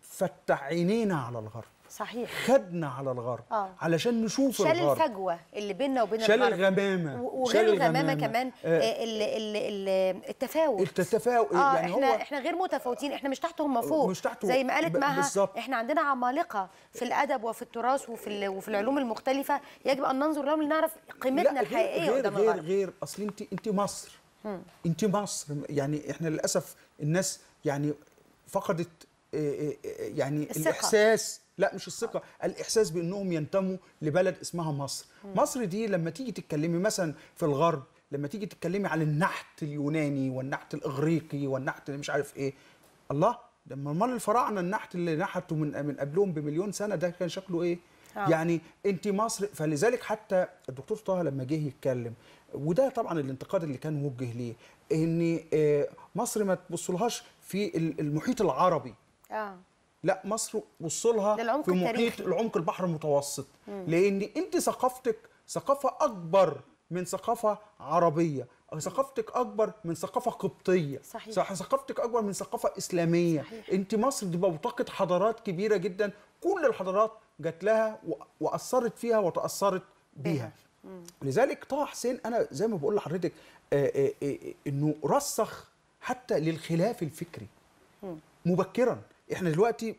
فتح عينينا على الغرب صحيح خدنا على الغرب آه. علشان نشوف شال الغرب شال الفجوه اللي بيننا وبين شال الغرب الغمامة. شال الغمامه وغير الغمامه كمان آه. آه، التفاوت التفاوت آه يعني احنا هو احنا غير متفاوتين احنا مش تحتهم فوق مش تحته زي ما قالت مها احنا عندنا عمالقه في الادب وفي التراث وفي وفي العلوم المختلفه يجب ان ننظر لهم لنعرف قيمتنا الحقيقيه غير قدام غير الغرب غير اصل انت انت مصر انت مصر يعني احنا للاسف الناس يعني فقدت آه، آه، يعني الثقة. الاحساس لا مش الثقه الاحساس بانهم ينتموا لبلد اسمها مصر مصر دي لما تيجي تتكلمي مثلا في الغرب لما تيجي تتكلمي على النحت اليوناني والنحت الاغريقي والنحت اللي مش عارف ايه الله لما مال الفراعنه النحت اللي نحتوا من من قبلهم بمليون سنه ده كان شكله ايه آه. يعني انت مصر فلذلك حتى الدكتور طه لما جه يتكلم وده طبعا الانتقاد اللي كان موجه ليه ان آه، مصر ما تبصلهاش في المحيط العربي آه. لا مصر وصلها في محيط العمق البحر المتوسط مم. لان انت ثقافتك ثقافه اكبر من ثقافه عربيه ثقافتك اكبر من ثقافه قبطيه صحيح. ثقافتك اكبر من ثقافه اسلاميه صحيح. انت مصر دي بوتقه حضارات كبيره جدا كل الحضارات جات لها واثرت فيها وتاثرت بيها مم. لذلك طه حسين انا زي ما بقول لحضرتك آه، آه، آه، انه رسخ حتى للخلاف الفكري مم. مبكرا احنا دلوقتي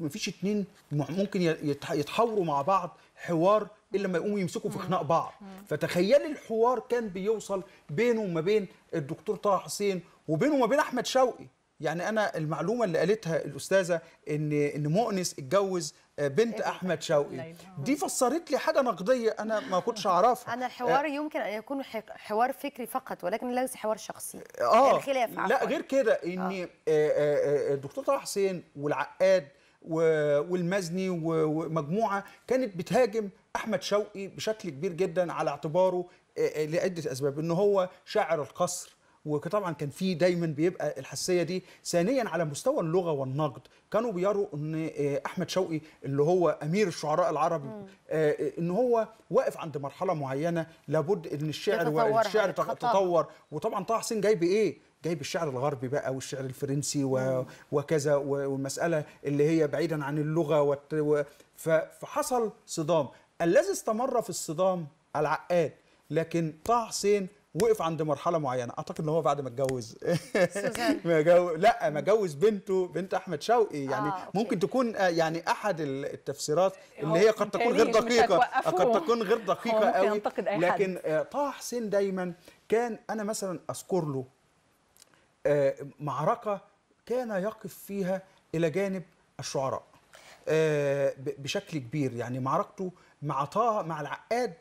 مفيش اتنين ممكن يتحاوروا مع بعض حوار الا لما يقوموا يمسكوا في خناق بعض فتخيل الحوار كان بيوصل بينه وما بين الدكتور طه حسين وبينه وما بين احمد شوقي يعني انا المعلومه اللي قالتها الاستاذه ان ان مؤنس اتجوز آه، بنت إيه، احمد شوقي دي فسرت لي حاجه نقديه انا ما كنتش *laughs* اعرفها انا آه، الحوار يمكن ان يكون حوار فكري فقط ولكن ليس حوار شخصي اه الخلاف يعني لا غير كده آه. ان آه. الدكتور طه حسين والعقاد والمزني ومجموعه كانت بتهاجم احمد شوقي بشكل كبير جدا على اعتباره لعده اسباب ان هو شاعر القصر وطبعا كان في دايما بيبقى الحساسيه دي ثانيا على مستوى اللغه والنقد كانوا بيروا ان آه، احمد شوقي اللي هو امير الشعراء العرب آه، ان هو واقف عند مرحله معينه لابد ان الشعر والشعر تطور وطبعا طه حسين جاي بايه جايب الشعر الغربي بقى والشعر الفرنسي و... وكذا والمساله اللي هي بعيدا عن اللغه وت... و... ف... فحصل صدام الذي استمر في الصدام العقاد لكن طه حسين وقف عند مرحله معينه اعتقد ان هو بعد ما اتجوز *laughs* ما جو... لا ما اتجوز بنته بنت احمد شوقي يعني آه، ممكن تكون آه، يعني احد التفسيرات اللي هي قد تكون غير دقيقه قد تكون غير دقيقه قوي لكن آه، طه حسين دايما كان انا مثلا اذكر له آه، معركه كان يقف فيها الى جانب الشعراء بشكل كبير يعني معركته مع طه مع العقاد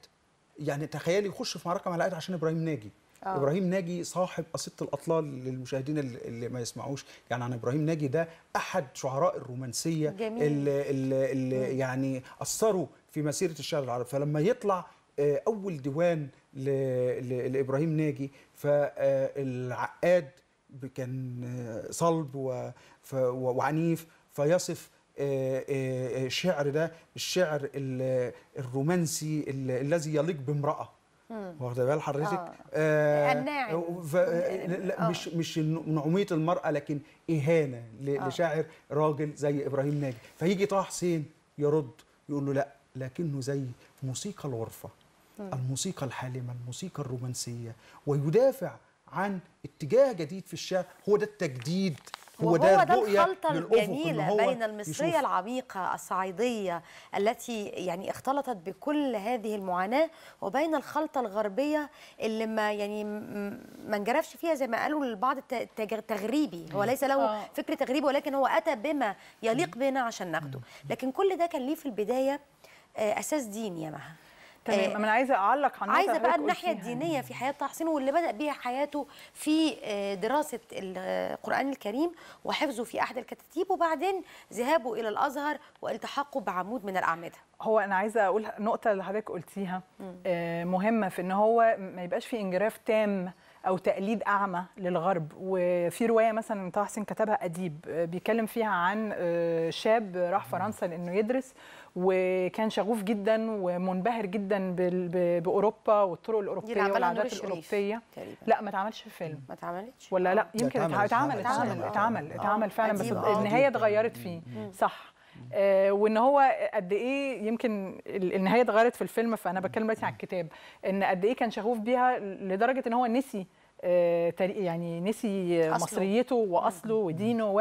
يعني تخيل يخش في معركه مع العقد عشان ابراهيم ناجي آه. ابراهيم ناجي صاحب قصيده الاطلال للمشاهدين اللي ما يسمعوش يعني عن ابراهيم ناجي ده احد شعراء الرومانسيه جميل. اللي, اللي, اللي يعني اثروا في مسيره الشعر العربي فلما يطلع آه، اول ديوان لابراهيم ناجي فالعقاد آه، كان آه، صلب وعنيف فيصف الشعر آه، آه، آه، ده الشعر الرومانسي الذي يليق بامرأه واخده بال حضرتك آه الناعم آه مش مش نعوميه المراه لكن اهانه لشاعر راجل زي ابراهيم ناجي فيجي طه حسين يرد يقول له لا لكنه زي موسيقى الغرفه الموسيقى الحالمه الموسيقى الرومانسيه ويدافع عن اتجاه جديد في الشعر هو ده التجديد هو ده, ده الخلطة الجميلة بين المصرية يشوف. العميقة الصعيدية التي يعني اختلطت بكل هذه المعاناة وبين الخلطة الغربية اللي ما يعني ما انجرفش فيها زي ما قالوا البعض تغريبي هو ليس له آه. فكر تغريبي ولكن هو أتى بما يليق بنا عشان ناخده لكن كل ده كان ليه في البداية آه، أساس ديني يا مها تمام آه، انا عايزه اعلق عن عايزه بقى الناحيه الدينيه في حياه طه حسين واللي بدا بيها حياته في آه، دراسه القران الكريم وحفظه في احد الكتاتيب وبعدين ذهابه الى الازهر والتحاقه بعمود من الاعمده هو انا عايزه اقول نقطه اللي حضرتك قلتيها آه، مهمه في ان هو ما يبقاش في انجراف تام او تقليد اعمى للغرب وفي روايه مثلا طه حسين كتبها اديب بيتكلم فيها عن شاب راح فرنسا لانه يدرس وكان شغوف جدا ومنبهر جدا باوروبا والطرق الاوروبيه والعادات الاوروبيه تقريبا. لا ما اتعملش في فيلم ما اتعملتش ولا لا يمكن اتعمل اتعمل اتعمل اتعمل, اتعمل آه. فعلا بس النهايه اتغيرت فيه صح آه، وان هو قد ايه يمكن النهايه اتغيرت في الفيلم فانا بتكلم دلوقتي على الكتاب ان قد ايه كان شغوف بيها لدرجه ان هو نسي آه، يعني نسي أصله. مصريته واصله ودينه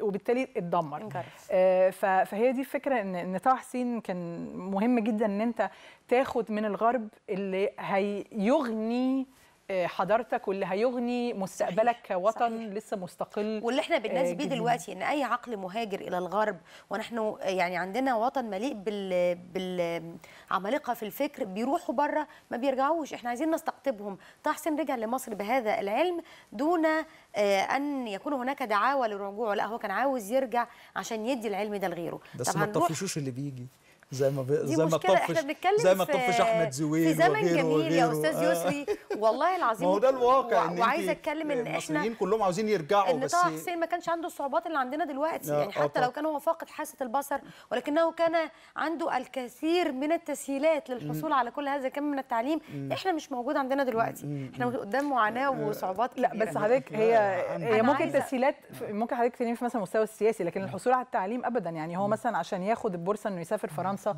وبالتالي اتدمر آه، فهي دي الفكره ان ان طه حسين كان مهم جدا ان انت تاخد من الغرب اللي هيغني حضرتك واللي هيغني مستقبلك كوطن صحيح. لسه مستقل واللي احنا بننادي بيه آه، دلوقتي ان اي عقل مهاجر الى الغرب ونحن يعني عندنا وطن مليء بال بالعمالقه في الفكر بيروحوا بره ما بيرجعوش احنا عايزين نستقطبهم طه حسين رجع لمصر بهذا العلم دون آه، ان يكون هناك دعاوى لرجوعه لا هو كان عاوز يرجع عشان يدي العلم ده لغيره بس ما الطفشوش اللي بيجي زي ما ب... زي ما طفش زي ما طفش احمد زويل في زمن وغيره جميل وغيره. يا استاذ يسري آه. والله العظيم ما هو ده الواقع و... وعايزه اتكلم ان احنا المصريين كلهم عاوزين يرجعوا ان بس طه حسين ما كانش عنده الصعوبات اللي عندنا دلوقتي آه، يعني حتى أطلع. آه، لو كان هو فاقد حاسه البصر ولكنه كان عنده الكثير من التسهيلات للحصول م. على كل هذا الكم من التعليم م. احنا مش موجود عندنا دلوقتي م. احنا قدام معاناه وصعوبات لا بس حضرتك هي هي ممكن تسهيلات ممكن حضرتك تنمي في مثلا المستوى السياسي لكن الحصول على التعليم ابدا يعني هو مثلا عشان ياخد البورصه انه يسافر فرنسا فرنسا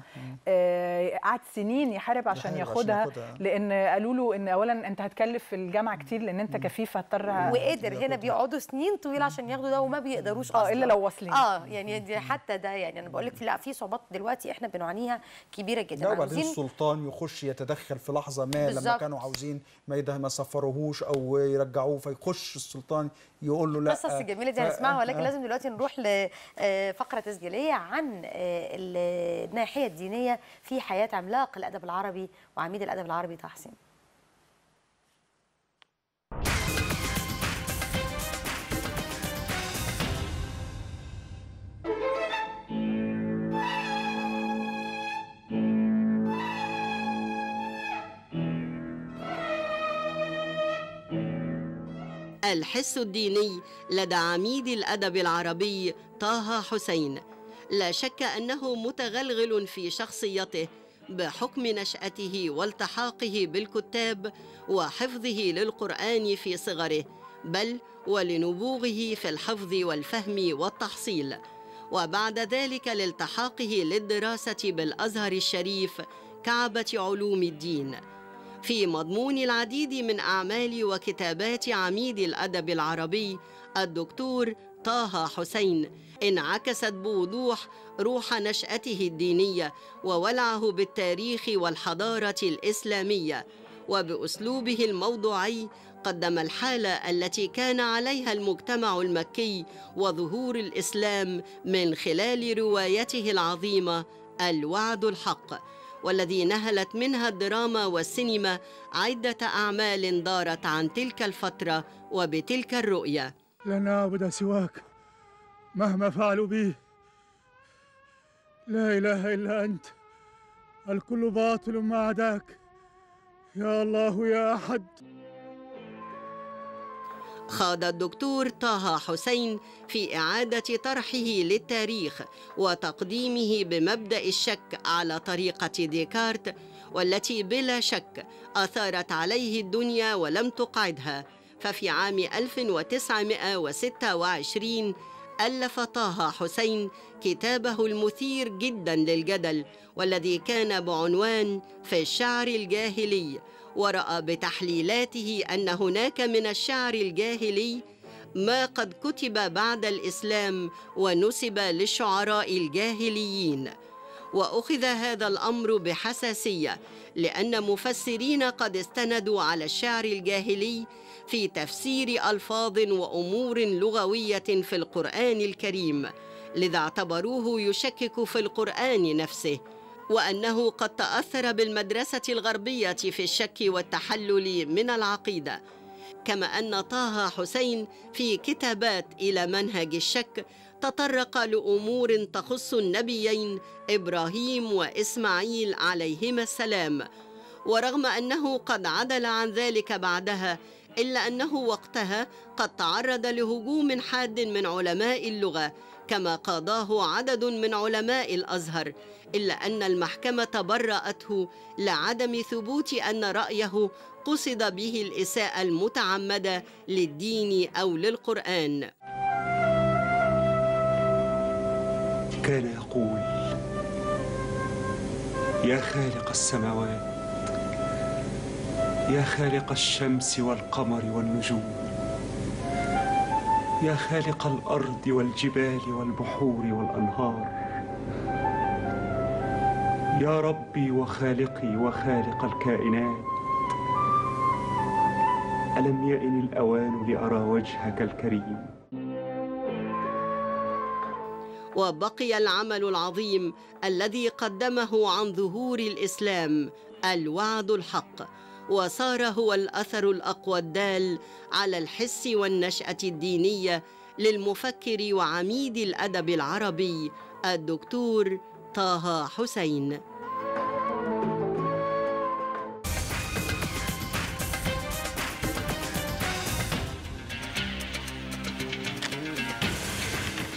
آه، قعد سنين يحارب عشان ياخدها لان قالوا له ان اولا انت هتكلف الجامعه كتير لان انت كفيف هتضطر وقدر هنا بيقعدوا سنين طويله عشان ياخدوا ده وما بيقدروش اصلا اه الا لو واصلين اه يعني دي حتى ده يعني انا بقول لك لا في صعوبات دلوقتي احنا بنعانيها كبيره جدا وبعدين السلطان يخش يتدخل في لحظه ما لما كانوا عاوزين ما يده ما سفروهوش او يرجعوه فيخش السلطان يقول له لا القصص الجميله آه، دي آه، هنسمعها ولكن لازم دلوقتي نروح لفقره تسجيليه عن الناحيه الناحية الدينية في حياة عملاق الأدب العربي وعميد الأدب العربي طه حسين الحس الديني لدى عميد الأدب العربي طه حسين لا شك أنه متغلغل في شخصيته بحكم نشأته والتحاقه بالكتاب وحفظه للقرآن في صغره بل ولنبوغه في الحفظ والفهم والتحصيل وبعد ذلك لالتحاقه للدراسة بالأزهر الشريف كعبة علوم الدين في مضمون العديد من أعمال وكتابات عميد الأدب العربي الدكتور طه حسين انعكست بوضوح روح نشأته الدينية وولعه بالتاريخ والحضارة الإسلامية وبأسلوبه الموضوعي قدم الحالة التي كان عليها المجتمع المكي وظهور الإسلام من خلال روايته العظيمة الوعد الحق والذي نهلت منها الدراما والسينما عدة أعمال دارت عن تلك الفترة وبتلك الرؤية لن أعبد سواك مهما فعلوا بي لا إله إلا أنت الكل باطل ما عداك يا الله يا أحد خاض الدكتور طه حسين في إعادة طرحه للتاريخ وتقديمه بمبدأ الشك على طريقة ديكارت والتي بلا شك أثارت عليه الدنيا ولم تقعدها ففي عام 1926 ألف طه حسين كتابه المثير جدا للجدل والذي كان بعنوان في الشعر الجاهلي ورأى بتحليلاته أن هناك من الشعر الجاهلي ما قد كتب بعد الإسلام ونسب للشعراء الجاهليين واخذ هذا الامر بحساسيه لان مفسرين قد استندوا على الشعر الجاهلي في تفسير الفاظ وامور لغويه في القران الكريم لذا اعتبروه يشكك في القران نفسه وانه قد تاثر بالمدرسه الغربيه في الشك والتحلل من العقيده كما ان طه حسين في كتابات الى منهج الشك تطرق لامور تخص النبيين ابراهيم واسماعيل عليهما السلام ورغم انه قد عدل عن ذلك بعدها إلا أنه وقتها قد تعرض لهجوم حاد من علماء اللغة كما قاضاه عدد من علماء الازهر الا ان المحكمه براته لعدم ثبوت ان رايه قصد به الاساءه المتعمده للدين او للقران كان يقول يا خالق السماوات يا خالق الشمس والقمر والنجوم يا خالق الأرض والجبال والبحور والأنهار يا ربي وخالقي وخالق الكائنات ألم يئن الأوان لأرى وجهك الكريم وبقي العمل العظيم الذي قدمه عن ظهور الإسلام الوعد الحق وصار هو الاثر الاقوى الدال على الحس والنشاه الدينيه للمفكر وعميد الادب العربي الدكتور طه حسين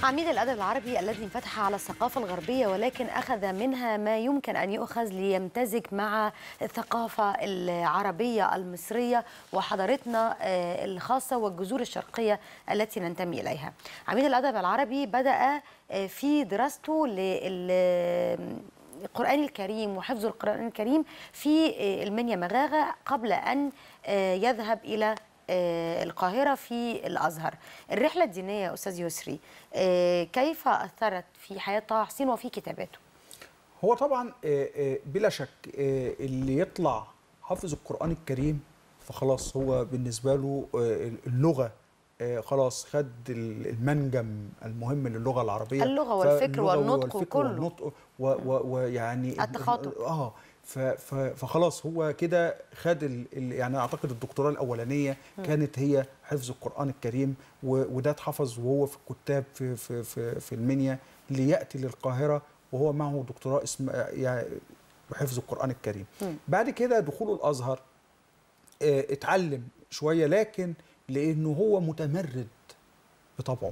عميد الأدب العربي الذي انفتح على الثقافة الغربية ولكن أخذ منها ما يمكن أن يؤخذ ليمتزج مع الثقافة العربية المصرية وحضارتنا آه، الخاصة والجذور الشرقية التي ننتمي إليها عميد الأدب العربي بدأ آه، في دراسته لل آه، القرآن الكريم وحفظ القرآن الكريم في المنيا مغاغة قبل أن يذهب إلى آه، القاهرة في الأزهر الرحلة الدينية أستاذ يسري آه، كيف أثرت في حياة طه حسين وفي كتاباته؟ هو طبعا آه، بلا شك اللي يطلع حافظ القرآن الكريم فخلاص هو بالنسبة له اللغة خلاص خد المنجم المهم للغه العربيه اللغه والفكر والنطق كله والنطق ويعني التخاطب اه فخلاص هو كده خد ال... يعني اعتقد الدكتوراه الاولانيه كانت هي حفظ القران الكريم وده اتحفظ وهو في الكتاب في في في, في المنيا لياتي للقاهره وهو معه دكتوراه اسم يعني بحفظ القران الكريم بعد كده دخوله الازهر آه، اتعلم شويه لكن لانه هو متمرد بطبعه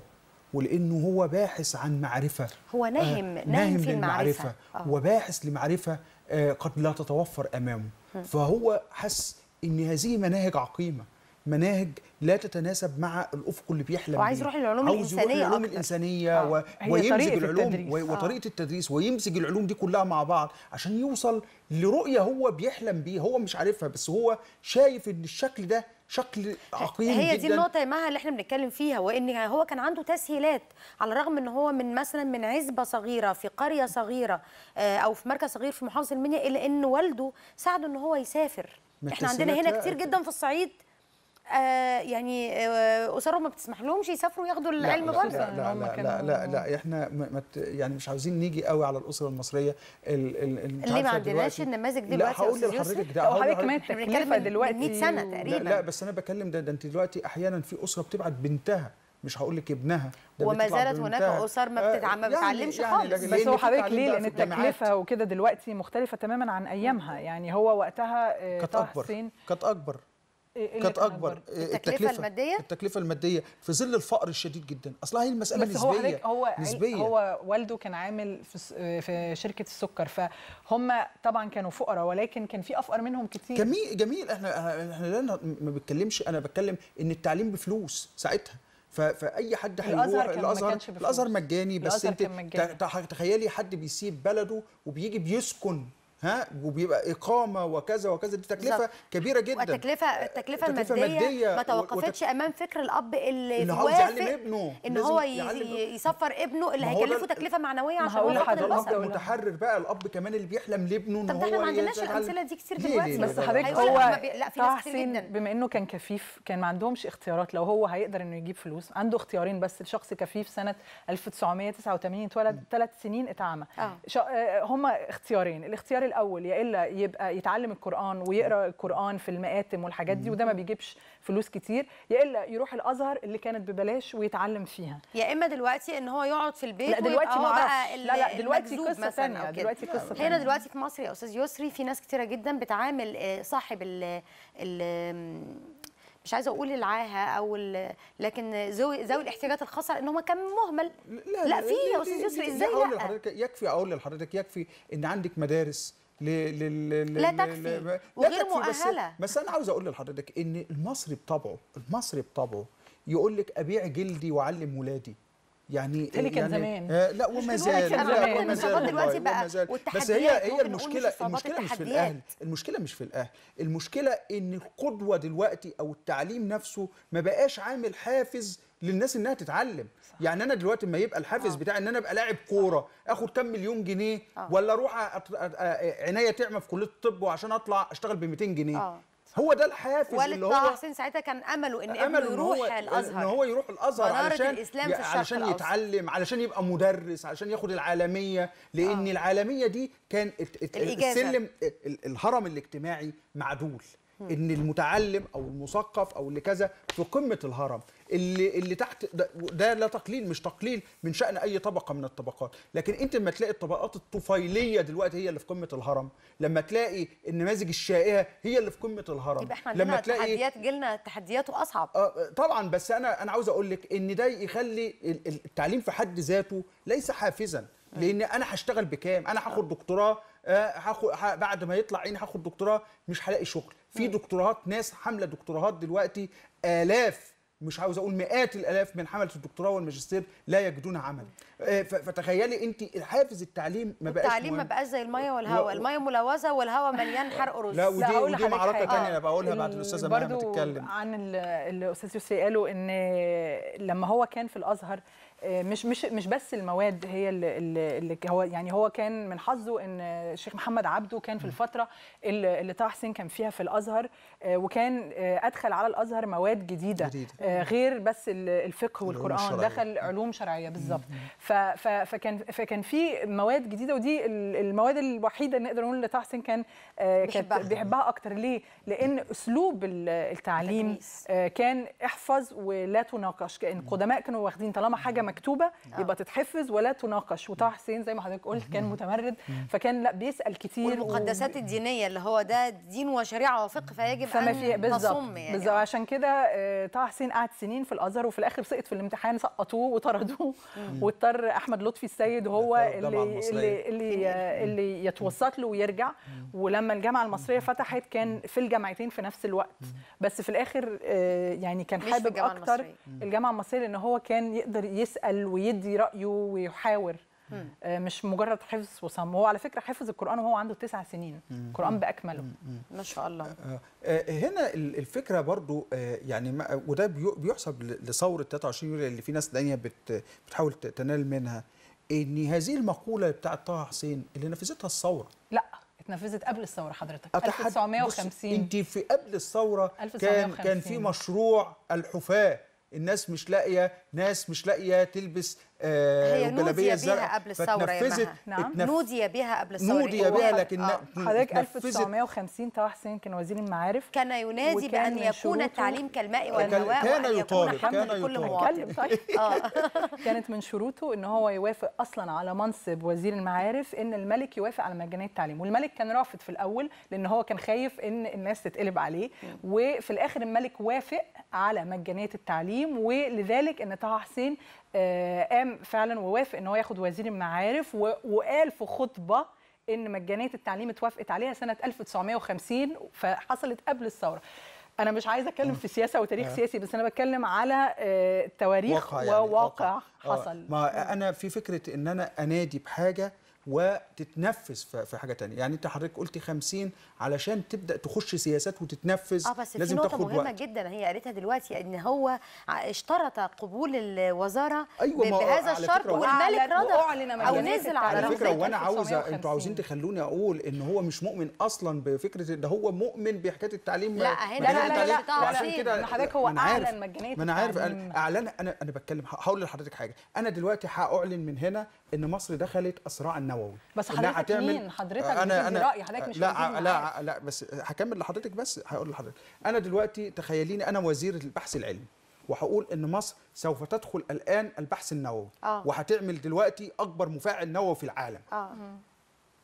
ولانه هو باحث عن معرفه هو نهم آه نهم في المعرفه آه. وباحث لمعرفه آه قد لا تتوفر امامه م. فهو حس ان هذه مناهج عقيمه مناهج لا تتناسب مع الافق اللي بيحلم وعايز يروح للعلوم الانسانيه يروح للعلوم الانسانيه آه. و... ويمزج العلوم و... آه. وطريقه التدريس ويمزج العلوم دي كلها مع بعض عشان يوصل لرؤيه هو بيحلم بيه هو مش عارفها بس هو شايف ان الشكل ده شكل عقيم هي جدا هي دي النقطه يا مها اللي احنا بنتكلم فيها وان هو كان عنده تسهيلات على الرغم ان هو من مثلا من عزبه صغيره في قريه صغيره آه، او في مركز صغير في محافظه المنيا الا ان والده ساعده ان هو يسافر احنا عندنا هنا كتير جدا في الصعيد آه، يعني آه، اسرهم ما بتسمحلهمش يسافروا ياخدوا العلم برضه لا لا لا, لا لا لا احنا يعني مش عاوزين نيجي قوي على الاسره المصريه اللي ما عندناش النماذج دي دلوقتي لا هقول لحضرتك ده هقول حضرتك كمان التكلفه دلوقتي 100 سنه تقريبا لا, لا بس انا بكلم ده, ده انت دلوقتي احيانا في اسره بتبعت بنتها مش هقول لك ابنها وما زالت هناك اسر ما آه، بتتعلم ما يعني، بتعلمش يعني خالص بس هو حضرتك ليه لان التكلفه وكده دلوقتي مختلفه تماما عن ايامها يعني هو وقتها كانت اكبر كانت اكبر إيه، إيه كانت اكبر إيه، التكلفه, التكلفة الماديه التكلفه الماديه في ظل الفقر الشديد جدا اصلا هي المساله بس نسبيه هو هو نسبيه هو والده كان عامل في, في شركه السكر فهم طبعا كانوا فقراء ولكن كان في افقر منهم كتير جميل جميل احنا احنا ما بتكلمش انا بتكلم ان التعليم بفلوس ساعتها فاي حد هيروح الازهر الازهر مجاني بس انت تخيلي حد بيسيب بلده وبيجي بيسكن ها وبيبقى اقامه وكذا وكذا دي تكلفه بالزبط. كبيره جدا والتكلفه التكلفه الماديه المادية ما توقفتش وتك... امام فكر الاب اللي, هو يعلم ابنه ان هو يسفر ابنه اللي هيكلفه تكلفه معنويه عشان هو الاب المتحرر بقى الاب كمان اللي بيحلم لابنه ان هو طب احنا ما عندناش الامثله دي كتير دلوقتي بس حضرتك هو لا في ناس كتير جدا بما انه كان كفيف كان ما عندهمش اختيارات لو هو هيقدر انه يجيب فلوس عنده اختيارين بس الشخص كفيف سنه 1989 اتولد ثلاث سنين اتعمى آه. آه، هم اختيارين الاختيار الاول يا الا يبقى يتعلم القران ويقرا القران في المآتم والحاجات دي وده ما بيجيبش فلوس كتير يا الا يروح الازهر اللي كانت ببلاش ويتعلم فيها يا اما دلوقتي ان هو يقعد في البيت لا دلوقتي ما بقى لا لا دلوقتي قصه ثانيه دلوقتي قصه ثانيه هنا دلوقتي في مصر يا استاذ يسري في ناس كتيره جدا بتعامل آه، صاحب ال مش عايزه اقول العاهه او لكن ذوي ذوي الاحتياجات الخاصه ان هم كان مهمل لا, لا, لا في يا استاذ يسري ازاي لا يكفي اقول لحضرتك يكفي ان عندك مدارس ل... ل... لا تكفي ل... وغير مؤهله بس, بس انا عاوز اقول لحضرتك ان المصري بطبعه المصري بطبعه يقول لك ابيع جلدي واعلم ولادي يعني تاني كان يعني زمان آه لا وما زال لا وما زال دلوقتي بقى بس هي هي المشكله المشكله مش في الاهل المشكله مش في الاهل المشكله ان القدوه دلوقتي او التعليم نفسه ما بقاش عامل حافز للناس انها تتعلم صح. يعني انا دلوقتي ما يبقى الحافز آه. ان انا ابقى لاعب كوره اخد كام مليون جنيه آه. ولا اروح عنايه تعمى في كليه الطب وعشان اطلع اشتغل ب 200 جنيه آه. هو ده الحافز اللي هو والد حسين ساعتها كان امله ان أمله ابنه يروح الازهر ان هو يروح الازهر علشان الاسلام في الشرق علشان يتعلم الأوسط. علشان يبقى مدرس علشان ياخد العالميه لان آه. العالميه دي كان السلم الهرم الاجتماعي معدول ان المتعلم او المثقف او اللي كذا في قمه الهرم اللي اللي تحت ده, ده لا تقليل مش تقليل من شان اي طبقه من الطبقات لكن انت لما تلاقي الطبقات الطفيليه دلوقتي هي اللي في قمه الهرم لما تلاقي النماذج الشائعه هي اللي في قمه الهرم يبقى احنا لما تلاقي تحديات جيلنا تحدياته اصعب آه، آه، طبعا بس انا انا عاوز اقول لك ان ده يخلي التعليم في حد ذاته ليس حافزا لان انا هشتغل بكام انا هاخد آه. دكتوراه هاخد بعد ما يطلع عيني هاخد دكتوراه مش هلاقي شغل في دكتورات ناس حامله دكتورات دلوقتي الاف مش عاوز اقول مئات الالاف من حمله الدكتوراه والماجستير لا يجدون عمل آه، فتخيلي انت حافز التعليم ما بقاش التعليم ما بقاش زي الميه والهواء الميه ملوثه والهواء مليان حرق رز لا ودي, ودي معركه ثانيه انا بقولها بعد الاستاذه ماهر بتتكلم عن الاستاذ يوسف قالوا ان لما هو كان في الازهر آه، مش مش مش بس المواد هي اللي, اللي هو يعني هو كان من حظه ان الشيخ محمد عبده كان في الفتره اللي طه حسين كان فيها في الازهر آه، وكان آه، ادخل على الازهر مواد جديده, جديده. آه، غير بس الفقه والقران دخل علوم شرعيه بالظبط فكان فكان في مواد جديده ودي المواد الوحيده اللي نقدر نقول ان تحسن كان كانت بيحبها اكتر ليه؟ لان اسلوب التعليم كان احفظ ولا تناقش كان القدماء كانوا واخدين طالما حاجه مكتوبه يبقى تتحفظ ولا تناقش وطه حسين زي ما حضرتك قلت كان متمرد فكان لا بيسال كتير والمقدسات و... الدينيه اللي هو ده دين وشريعه وفقه فيجب فما في بالظبط يعني. آه. عشان كده آه، طه حسين قعد سنين في الازهر وفي الاخر سقط في الامتحان سقطوه وطردوه *laughs* واضطر احمد لطفي السيد هو اللي اللي آه، اللي, اللي يتوسط له ويرجع ولما الجامعه المصريه فتحت كان في الجامعتين في نفس الوقت بس في الاخر يعني كان حابب اكتر الجامعه المصريه لان هو كان يقدر يسال ويدي رايه ويحاور آه، مش مجرد حفظ وصم هو على فكره حفظ القران وهو عنده تسع سنين القران باكمله ما شاء الله آه، آه، هنا الفكره برضو يعني وده بيحسب لثوره 23 يوليو اللي في ناس ثانيه بتحاول تنال منها ان هذه المقوله بتاعت طه حسين اللي نفذتها الثوره لا اتنفذت قبل الثوره حضرتك 1950 انت في قبل الثوره كان كان في مشروع الحفاه الناس مش لاقيه ناس مش لاقيه تلبس آه، هي نودي بها قبل الثوره فتنفذت نعم نودي بها قبل الثوره نودي بها لكن آه، حضرتك 1950 طه حسين كان وزير المعارف كان ينادي بان يكون التعليم كالماء والهواء كان يطالب كان يطالب طيب. *laughs* آه. *laughs* كانت من شروطه ان هو يوافق اصلا على منصب وزير المعارف ان الملك يوافق على مجانيه التعليم والملك كان رافض في الاول لان هو كان خايف ان الناس تتقلب عليه وفي الاخر الملك وافق على مجانيه التعليم ولذلك ان طه حسين آه، قام فعلا ووافق ان هو ياخد وزير المعارف وقال في خطبه ان مجانيه التعليم اتوافقت عليها سنه 1950 فحصلت قبل الثوره انا مش عايزه اتكلم في سياسه وتاريخ أه. سياسي بس انا بتكلم على آه، تواريخ يعني وواقع آه، حصل ما انا في فكره ان انا انادي بحاجه وتتنفذ في حاجه تانية يعني انت حضرتك قلتي 50 علشان تبدا تخش سياسات وتتنفذ اه بس لازم في نقطه مهمه وقت. جدا هي قالتها دلوقتي ان هو اشترط قبول الوزاره أيوة بهذا الشرط والملك رضى او نزل على, على فكره وانا عاوزه انتوا عاوزين تخلوني اقول ان هو مش مؤمن اصلا بفكره ان هو مؤمن بحكايه التعليم لا هنا لا لا, لا, لا لا, لا حضرتك هو اعلن مجانيه ما انا عارف اعلن انا انا بتكلم هقول لحضرتك حاجه انا دلوقتي هاعلن من هنا ان مصر دخلت الصراع النووي بس حضرتك مين حضرتك انا انا رايي حضرتك مش لا لا لا بس هكمل لحضرتك بس هقول لحضرتك انا دلوقتي تخيليني انا وزير البحث العلمي وهقول ان مصر سوف تدخل الان البحث النووي آه. وهتعمل دلوقتي اكبر مفاعل نووي في العالم آه.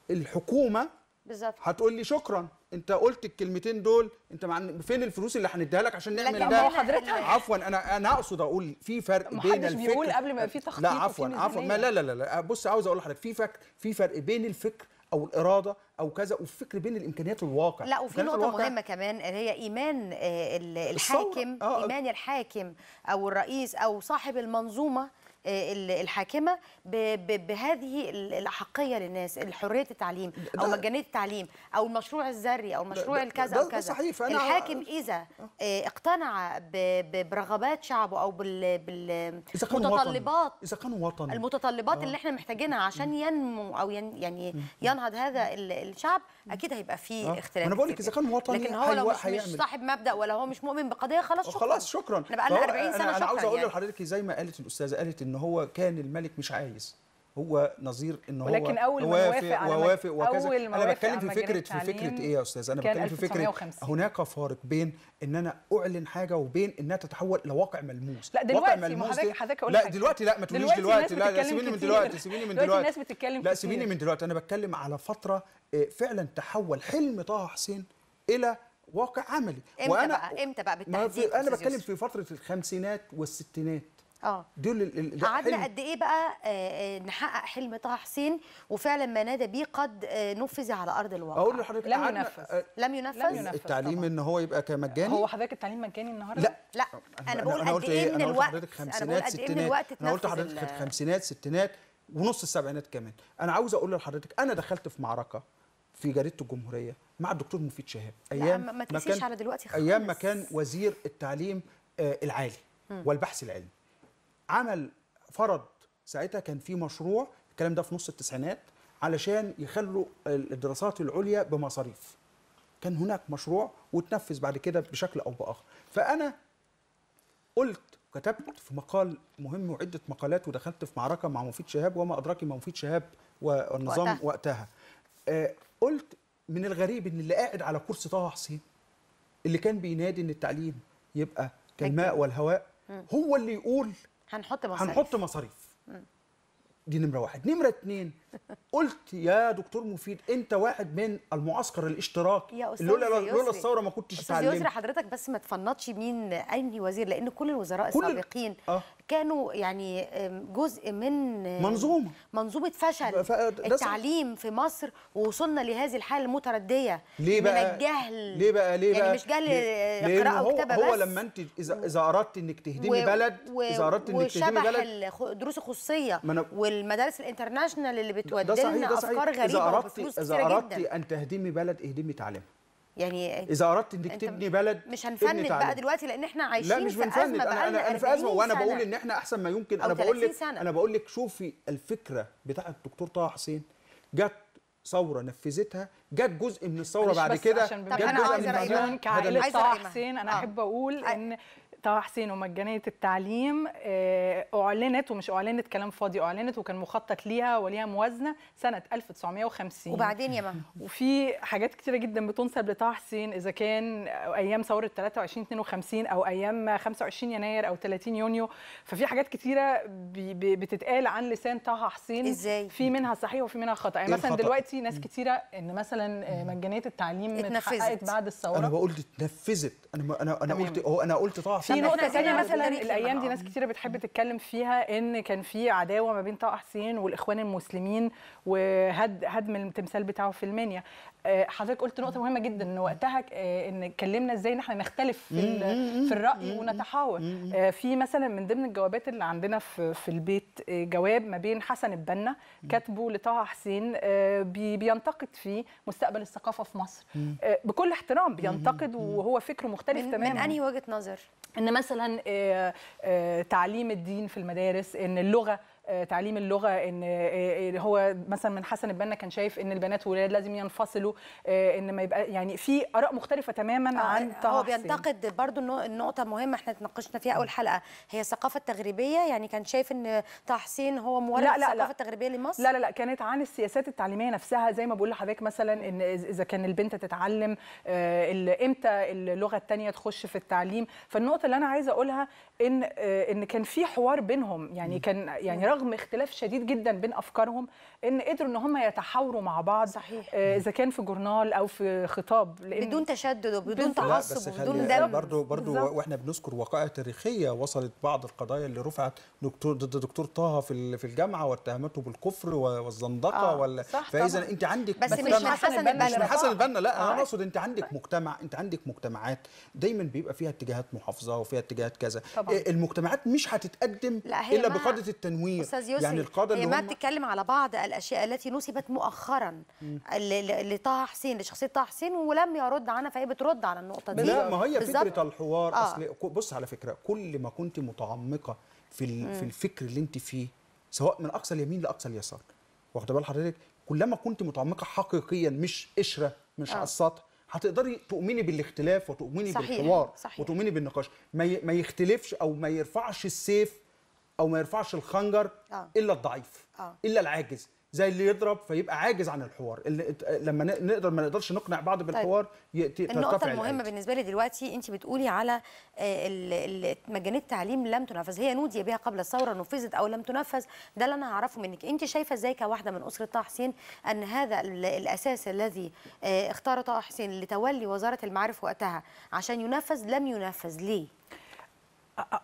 الحكومه بالظبط هتقول لي شكرا انت قلت الكلمتين دول انت مع فين الفلوس اللي هنديها لك عشان نعمل ده حضرتك عفوا انا انا اقصد اقول في فرق بين الفكر بيقول قبل ما في تخطيط لا عفوا عفوا ما لا لا لا بص عاوز اقول لحضرتك في فرق في فرق بين الفكر او الاراده او كذا والفكر بين الامكانيات والواقع لا وفي نقطه الواقع مهمه كمان اللي هي ايمان آه، الحاكم آه،, آه ايمان الحاكم او الرئيس او صاحب المنظومه آه، الحاكمه بهذه الاحقيه للناس حريه التعليم او مجانيه التعليم او المشروع الذري او مشروع الكذا او كذا صحيح أنا الحاكم اذا آه. آه، اقتنع برغبات شعبه او بالمتطلبات اذا كان وطني المتطلبات اللي احنا محتاجينها عشان ينمو او يعني ينهض هذا الشعب اكيد هيبقى فيه اختلاف انا بقول لك اذا كان وطني لكن هو لو مش, مش صاحب مبدا ولا هو مش مؤمن بقضيه خلاص شكرا خلاص شكرا احنا بقى لنا 40 سنه شكرا انا عاوز اقول يعني. لحضرتك زي ما قالت الاستاذه قالت ان هو كان الملك مش عايز هو نظير ان هو ولكن اول ما وافق ووافق وكذا أول انا بتكلم في فكره في فكره ايه يا استاذ انا بتكلم في فكره هناك فارق بين ان انا اعلن حاجه وبين انها تتحول لواقع ملموس لا دلوقتي واقع ملموس حضرتك لا دلوقتي لا ما تقوليش دلوقتي, دلوقتي لا سيبيني من دلوقتي سيبيني من دلوقتي الناس بتتكلم لا سيبيني من دلوقتي انا بتكلم على فتره آه، فعلا تحول حلم طه حسين الى واقع عملي امتى وانا بقى امتى بقى بالتحديد انا بتكلم في فتره الخمسينات والستينات اه دول قعدنا قد ايه بقى آه، آه، نحقق حلم طه حسين وفعلا ما نادى بيه قد آه، نفذ على ارض الواقع اقول لحضرتك لم ينفذ لم ينفذ التعليم طبعا. ان هو يبقى مجاني هو حضرتك التعليم مجاني النهارده لا لا انا بقول قد ايه من الوقت انا بقول قد انا قلت لحضرتك خمسينات ستينات ونص السبعينات كمان انا عاوز اقول لحضرتك انا دخلت في معركه في جريده الجمهوريه مع الدكتور مفيد شهاب ايام ما, تنسيش على دلوقتي خالص ايام ما كان وزير التعليم العالي والبحث العلمي عمل فرض ساعتها كان في مشروع الكلام ده في نص التسعينات علشان يخلوا الدراسات العليا بمصاريف كان هناك مشروع وتنفذ بعد كده بشكل او باخر فانا قلت وكتبت في مقال مهم وعده مقالات ودخلت في معركه مع مفيد شهاب وما ادراك ما مفيد شهاب والنظام وقتها, وقتها. آه قلت من الغريب ان اللي قاعد على كرسي طه حسين اللي كان بينادي ان التعليم يبقى كالماء والهواء هو اللي يقول هنحط مصاريف هنحط مصاريف دي نمره واحد نمره اتنين *laughs* قلت يا دكتور مفيد انت واحد من المعسكر الاشتراكي لولا لولا الثوره ما كنتش اتعلمت استاذ يسري حضرتك بس ما تفنطش مين اني وزير لان كل الوزراء كل السابقين آه. كانوا يعني جزء من منظومه منظومه فشل التعليم في مصر ووصلنا لهذه الحاله المترديه ليه بقى من الجهل ليه بقى ليه يعني بقى يعني مش جهل قراءه وكتابه بس هو لما انت اذا اذا اردت انك تهدمي بلد اذا اردت انك تهدمي بلد الدروس الخصوصيه والمدارس الانترناشونال اللي بتودي لنا افكار غريبه اذا اردتي اذا اردتي ان تهدمي بلد اهدمي تعليمها يعني اذا اردت انك تبني بلد مش هنفند بقى دلوقتي لان احنا عايشين لا مش بنفند انا انا انا في ازمه وانا بقول ان احنا احسن ما يمكن انا بقول لك انا بقول لك شوفي الفكره بتاعه الدكتور طه حسين جت ثوره نفذتها جت جزء من الثوره بعد كده جت جزء من بعدها كعائله طه حسين انا آه. احب اقول آه. ان طه حسين ومجانيه التعليم آه، اعلنت ومش اعلنت كلام فاضي اعلنت وكان مخطط ليها وليها موازنه سنه 1950 وبعدين يا ما وفي حاجات كتيره جدا بتنسب لطه حسين اذا كان ايام ثوره 23 52 او ايام 25 يناير او 30 يونيو ففي حاجات كتيره بتتقال عن لسان طه حسين ازاي في منها صحيح وفي منها خطا يعني إيه مثلا الخطأ؟ دلوقتي ناس كتيره ان مثلا آه، مجانيه التعليم اتحققت بعد الثوره انا بقول اتنفذت انا انا انا قلت انا قلت طه في نقطه ثانيه مثلا الايام دي ناس كتيره بتحب تتكلم فيها ان كان في عداوه ما بين طه حسين والاخوان المسلمين وهدم التمثال بتاعه في المنيا آه، حضرتك قلت نقطه مهمه جدا ان وقتها آه، ان اتكلمنا ازاي ان احنا نختلف في, في الراي ونتحاور آه، في مثلا من ضمن الجوابات اللي عندنا في, في البيت جواب ما بين حسن البنا كاتبه لطه حسين بينتقد فيه مستقبل الثقافه في مصر بكل احترام بينتقد وهو فكره مختلف تماما من انهي وجهه نظر ان مثلا تعليم الدين في المدارس ان اللغه تعليم اللغه ان إيه، إيه، هو مثلا من حسن البنا كان شايف ان البنات والولاد لازم ينفصلوا إيه، ان ما يبقى يعني في اراء مختلفه تماما آه، عن طه هو بينتقد برضو النقطه مهمه احنا اتناقشنا فيها اول حلقه هي الثقافه التغريبيه يعني كان شايف ان طه حسين هو مورد الثقافه التغريبيه لمصر لا لا لا كانت عن السياسات التعليميه نفسها زي ما بقول لحضرتك مثلا ان اذا كان البنت تتعلم آه، امتى اللغه الثانيه تخش في التعليم فالنقطه اللي انا عايزه اقولها ان آه، ان كان في حوار بينهم يعني كان يعني رغم رغم اختلاف شديد جدا بين افكارهم ان قدروا ان هم يتحاوروا مع بعض صحيح آه، اذا كان في جورنال او في خطاب لأن بدون تشدد وبدون تعصب وبدون دم برضه برضه واحنا بنذكر وقائع تاريخيه وصلت بعض القضايا اللي رفعت دكتور ضد دكتور طه في في الجامعه واتهمته بالكفر والزندقه آه ولا فاذا انت عندك بس مش من حسن البنا مش من حسن البنا لا انا آه. اقصد انت عندك مجتمع انت عندك مجتمعات دايما بيبقى فيها اتجاهات محافظه وفيها اتجاهات كذا طبعا. آه، المجتمعات مش هتتقدم الا بقاده التنوير استاذ يوسف يعني القاده اللي ما بتتكلم على بعض الاشياء التي نسبت مؤخرا لطه حسين لشخصيه طه حسين ولم يرد عنها فهي بترد على النقطه دي لا ما هي بالزبط. فكره الحوار آه. اصل بص على فكره كل ما كنت متعمقه في م. في الفكر اللي انت فيه سواء من اقصى اليمين لاقصى اليسار واخده بال حضرتك كلما كنت متعمقه حقيقيا مش قشره مش آه. على السطح هتقدري تؤمني بالاختلاف وتؤمني صحيح. بالحوار صحيح. وتؤمني بالنقاش ما يختلفش او ما يرفعش السيف او ما يرفعش الخنجر آه. الا الضعيف آه. الا العاجز زي اللي يضرب فيبقى عاجز عن الحوار اللي لما نقدر ما نقدرش نقنع بعض طيب. بالحوار طيب. النقطه المهمه بالنسبه لي دلوقتي انت بتقولي على آه، مجانين التعليم لم تنفذ هي نودي بها قبل الثوره نفذت او لم تنفذ ده اللي انا هعرفه منك انت شايفه ازاي كواحده من اسره طه حسين ان هذا الاساس الذي آه، اختار طه حسين لتولي وزاره المعارف وقتها عشان ينفذ لم ينفذ ليه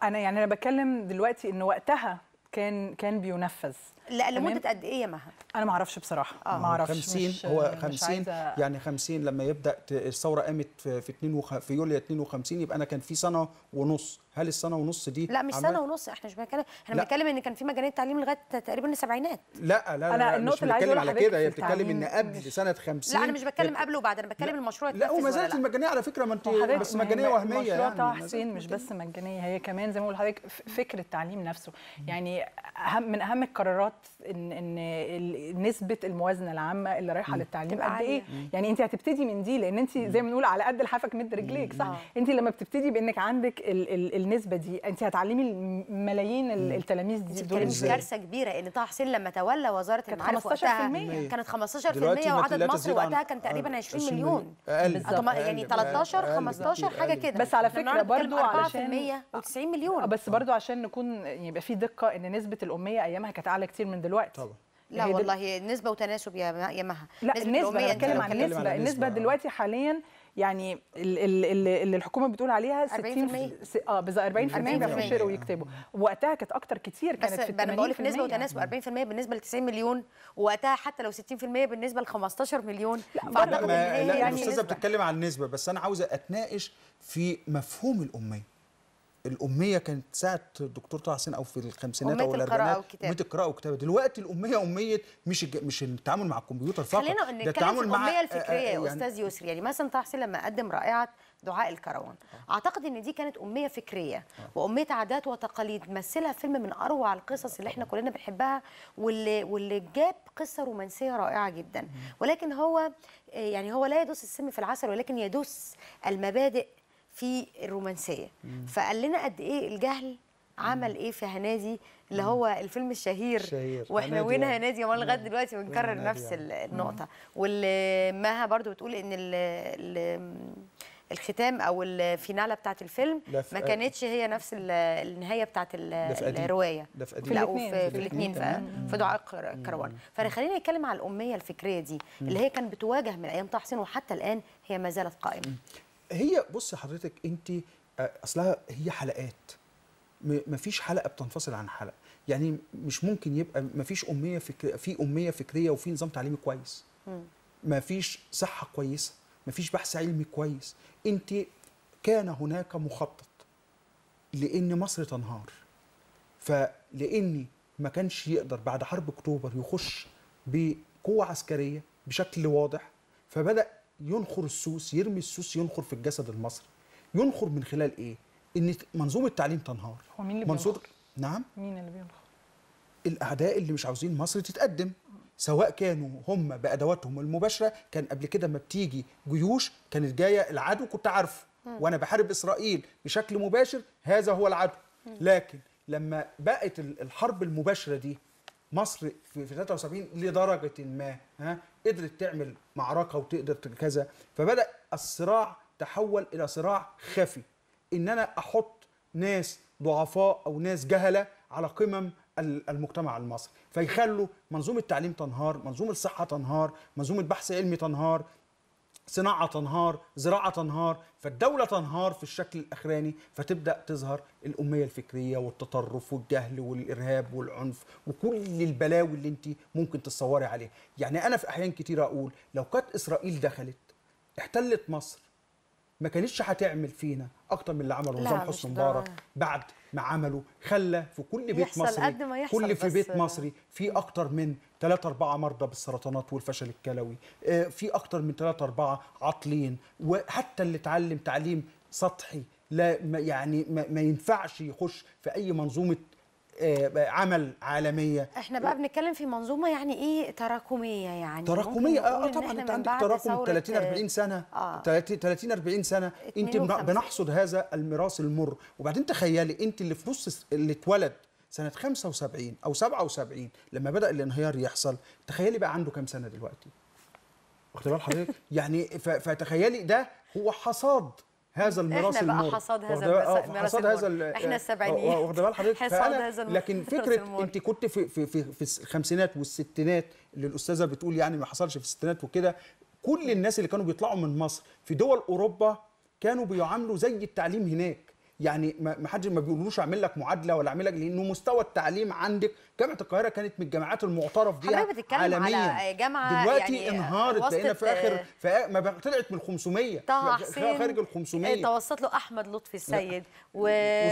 انا يعني انا بكلم دلوقتي ان وقتها كان كان بينفذ لمده قد ايه يا مها؟ انا ما اعرفش بصراحه آه. ما اعرفش 50 مش هو 50 مش يعني 50 لما يبدا الثوره قامت في 2 وخ... في يوليو 52 يبقى انا كان في سنه ونص هل السنه ونص دي لا مش سنه ونص احنا مش بنتكلم احنا بنتكلم ان كان في مجانيه تعليم لغايه تقريبا السبعينات لا لا انا مش بتكلم على كده هي بتتكلم ان قبل مش... سنه 50 لا انا مش بتكلم قبل وبعد انا بتكلم المشروع لا وما زالت المجانيه على فكره ما انت بس يعني مجانيه وهميه المشروع يعني. بتاع حسين مش بس مجانيه هي كمان زي ما بقول لحضرتك فكره التعليم نفسه يعني اهم من اهم القرارات ان ان نسبه الموازنه العامه اللي رايحه للتعليم قد ايه يعني انت هتبتدي من دي لان انت زي ما بنقول على قد لحافك مد رجليك صح انت لما بتبتدي بانك عندك ال ال النسبه دي انت هتعلمي ملايين التلاميذ دي دول كارثه كبيره ان طه حسين لما تولى وزاره المعارف وقتها كانت 15% وعدد مصر وقتها كان تقريبا 20 آه، مليون يعني 13 15 حاجه كده بس على فكره برضو علشان 90 مليون بس برضو عشان نكون يبقى في دقه ان نسبه الاميه ايامها كانت اعلى كتير كتير من دلوقتي طبعا لا والله نسبه وتناسب يا يا مها لا النسبه انا بتكلم عن النسبه النسبه دلوقتي حاليا يعني اللي الحكومه بتقول عليها 60 اه بالظبط 40% بيخشوا ويكتبوا وقتها كانت اكتر كتير كانت في انا بقول لك نسبه وتناسب 40% بالنسبه ل 90 مليون وقتها حتى لو 60% بالنسبه ل 15 مليون فاعتقد ان هي يعني الاستاذه بتتكلم عن النسبه بس انا عاوزه اتناقش في مفهوم الاميه الاميه كانت ساعه الدكتور طه حسين او في الخمسينات او الاربعينات اميه القراءه والكتابه دلوقتي الاميه اميه مش مش التعامل مع الكمبيوتر فقط خلينا نتكلم في الاميه آه، آه، الفكريه يا يعني استاذ يسري يعني مثلا طه حسين لما قدم رائعه دعاء الكروان آه. اعتقد ان دي كانت اميه فكريه واميه عادات وتقاليد مثلها فيلم من اروع القصص اللي احنا كلنا بنحبها واللي واللي جاب قصه رومانسيه رائعه جدا ولكن هو يعني هو لا يدوس السم في العسل ولكن يدوس المبادئ في الرومانسيه فقال لنا قد ايه الجهل عمل ايه في هنادي اللي هو الفيلم الشهير شهير. واحنا وين يعني. هنادي يا لغايه دلوقتي بنكرر نفس يعني. النقطه واللي مها برضو بتقول ان الـ الـ الختام او الفينالة بتاعت الفيلم ما كانتش هي نفس النهايه بتاعت الروايه ده في الاثنين وفي في الاثنين في دعاء الكروان فخلينا نتكلم على الاميه الفكريه دي اللي هي كانت بتواجه من ايام طه حسين وحتى الان هي ما زالت قائمه هي بص حضرتك انت آه، اصلها هي حلقات مفيش حلقه بتنفصل عن حلقه يعني مش ممكن يبقى مفيش اميه فكريه في اميه فكريه وفي نظام تعليمي كويس مفيش صحه كويسه مفيش بحث علمي كويس انت كان هناك مخطط لان مصر تنهار فلاني ما كانش يقدر بعد حرب اكتوبر يخش بقوه عسكريه بشكل واضح فبدا ينخر السوس يرمي السوس ينخر في الجسد المصري ينخر من خلال ايه ان منظومه التعليم تنهار هو مين اللي منظور بينخر؟ نعم مين اللي بينخر الاعداء اللي مش عاوزين مصر تتقدم سواء كانوا هم بادواتهم المباشره كان قبل كده ما بتيجي جيوش كانت جايه العدو كنت عارفه وانا بحارب اسرائيل بشكل مباشر هذا هو العدو لكن لما بقت الحرب المباشره دي مصر في 73 لدرجه ما ها قدرت تعمل معركه وتقدر كذا فبدا الصراع تحول الى صراع خفي ان انا احط ناس ضعفاء او ناس جهله على قمم المجتمع المصري فيخلوا منظومه التعليم تنهار منظومه الصحه تنهار منظومه البحث العلمي تنهار صناعة تنهار زراعة تنهار فالدولة تنهار في الشكل الأخراني فتبدأ تظهر الأمية الفكرية والتطرف والجهل والإرهاب والعنف وكل البلاوي اللي أنت ممكن تتصوري عليها يعني أنا في أحيان كتير أقول لو كانت إسرائيل دخلت احتلت مصر ما كانتش هتعمل فينا اكتر من اللي عمله نظام حسني مبارك بعد ما عمله خلى في كل بيت مصري قد ما يحصل كل في بيت مصري في اكتر من ثلاثة أربعة مرضى بالسرطانات والفشل الكلوي آه، في اكتر من ثلاثة أربعة عاطلين وحتى اللي اتعلم تعليم سطحي لا يعني ما ينفعش يخش في اي منظومه آه، عمل عالميه احنا بقى بنتكلم في منظومه يعني ايه تراكميه يعني تراكميه اه طبعا انت عندك تراكم 30 40 سنه آه 30 40 سنه انت بنحصد هذا الميراث المر وبعدين تخيلي انت اللي في نص اللي اتولد سنه 75 او 77 لما بدا الانهيار يحصل تخيلي بقى عنده كام سنه دلوقتي واخد بال حضرتك *laughs* يعني فتخيلي ده هو حصاد هذا الميراث احنا بقى حصاد هذا الميراث آه، حصاد هذا احنا آه، السبعينيات آه، واخد بال حضرتك *laughs* حصاد هذا لكن فكره انت كنت في في في, في الخمسينات والستينات اللي الاستاذه بتقول يعني ما حصلش في الستينات وكده كل الناس اللي كانوا بيطلعوا من مصر في دول اوروبا كانوا بيعاملوا زي التعليم هناك يعني ما حدش ما بيقولوش اعمل لك معادله ولا اعمل لك لانه مستوى التعليم عندك جامعه القاهره كانت من الجامعات المعترف بيها عالميا على جامعه دلوقتي يعني انهارت لقينا في اخر آه، ما طلعت من 500 طه حسين خارج ال 500 آه، توسط له احمد لطفي السيد و...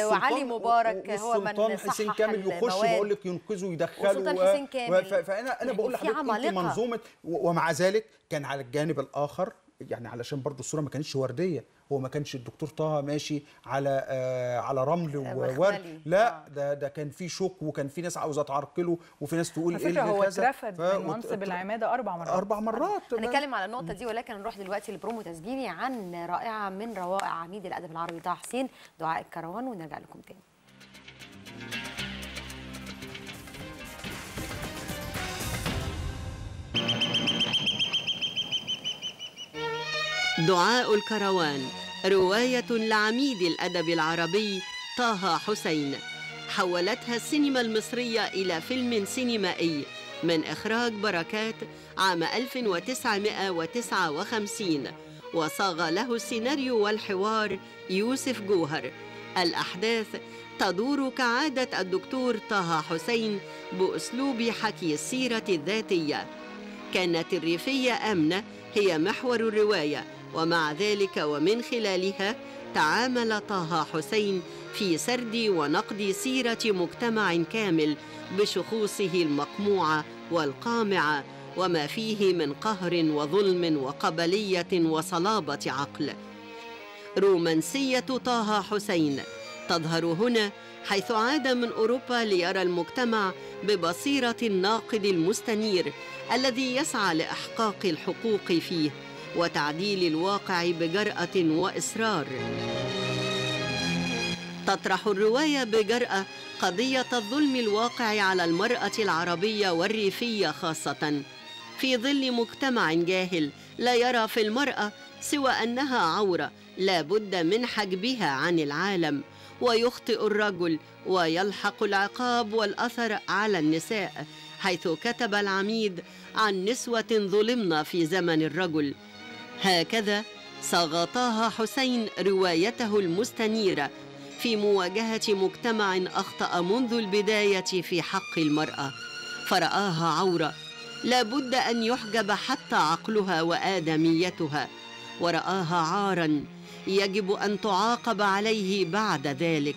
وعلي مبارك هو من صحح حسين كامل يخش بقول لك ينقذه ويدخله و... حسين كامل و... فانا انا بقول لحضرتك منظومه ومع ذلك كان على الجانب الاخر يعني علشان برضو الصوره ما كانتش ورديه هو ما كانش الدكتور طه ماشي على آه على رمل آه، وورد لا آه. ده ده كان في شك وكان في ناس عاوزه تعرقله وفي ناس تقول ايه هو اترفد من منصب العماده اربع مرات اربع مرات هنتكلم على النقطه دي ولكن نروح دلوقتي لبرومو تسجيلي عن رائعه من روائع عميد الادب العربي طه حسين دعاء الكروان ونرجع لكم تاني دعاء الكروان رواية لعميد الأدب العربي طه حسين حولتها السينما المصرية إلى فيلم سينمائي من إخراج بركات عام 1959 وصاغ له السيناريو والحوار يوسف جوهر الأحداث تدور كعادة الدكتور طه حسين بأسلوب حكي السيرة الذاتية كانت الريفية أمنة هي محور الرواية ومع ذلك ومن خلالها تعامل طه حسين في سرد ونقد سيرة مجتمع كامل بشخوصه المقموعة والقامعة وما فيه من قهر وظلم وقبلية وصلابة عقل رومانسية طه حسين تظهر هنا حيث عاد من أوروبا ليرى المجتمع ببصيرة الناقد المستنير الذي يسعى لإحقاق الحقوق فيه وتعديل الواقع بجرأة وإصرار تطرح الرواية بجرأة قضية الظلم الواقع على المرأة العربية والريفية خاصة في ظل مجتمع جاهل لا يرى في المرأة سوى أنها عورة لا بد من حجبها عن العالم ويخطئ الرجل ويلحق العقاب والأثر على النساء حيث كتب العميد عن نسوة ظلمنا في زمن الرجل هكذا صاغ طه حسين روايته المستنيرة في مواجهة مجتمع أخطأ منذ البداية في حق المرأة فرآها عورة لا بد أن يحجب حتى عقلها وآدميتها ورآها عارا يجب أن تعاقب عليه بعد ذلك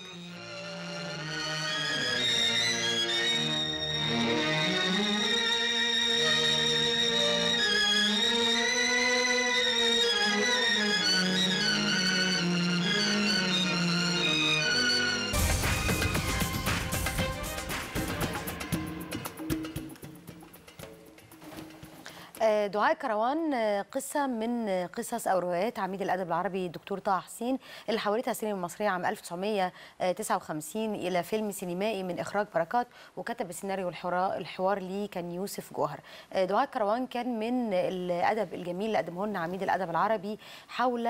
دعاء كروان آه، قصة من آه، قصص أو روايات عميد الأدب العربي الدكتور طه حسين اللي حولتها السينما المصرية عام 1959 إلى فيلم سينمائي من إخراج بركات وكتب السيناريو الحوار ليه كان يوسف جوهر آه، دعاء كروان كان من الأدب الجميل اللي قدمه لنا عميد الأدب العربي حول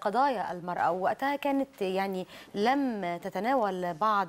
قضايا المرأة ووقتها كانت يعني لم تتناول بعض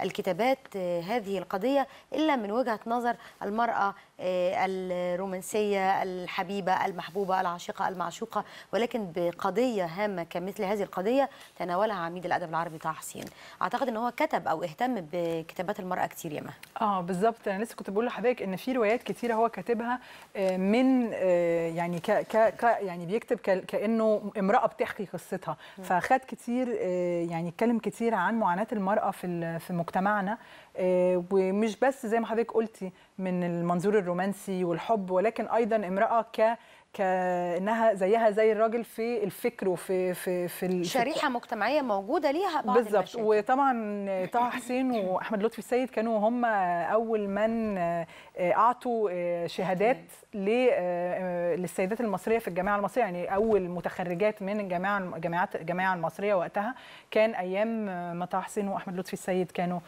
الكتابات هذه القضية إلا من وجهة نظر المرأة الرومانسية الرومانسية الحبيبة المحبوبة العاشقة المعشوقة ولكن بقضية هامة كمثل هذه القضية تناولها عميد الأدب العربي طه حسين أعتقد أن هو كتب أو اهتم بكتابات المرأة كتير ياما اه بالظبط أنا لسه كنت بقول لحضرتك إن في روايات كتيرة هو كاتبها آه، من آه، يعني ك ك يعني بيكتب كأنه امرأة بتحكي قصتها فخد كتير آه، يعني اتكلم كتير عن معاناة المرأة في في مجتمعنا آه، ومش بس زي ما حضرتك قلتي من المنظور الرومانسي والحب ولكن ايضا امراه ك كانها زيها زي الراجل في الفكر وفي في في شريحه مجتمعيه موجوده ليها بعض بالظبط وطبعا طه حسين واحمد لطفي السيد كانوا هم اول من آه، اعطوا آه، شهادات آه، للسيدات المصريه في الجامعه المصريه يعني اول متخرجات من الجامعه الجامعات الجامعه المصريه وقتها كان ايام ما طه حسين واحمد لطفي السيد كانوا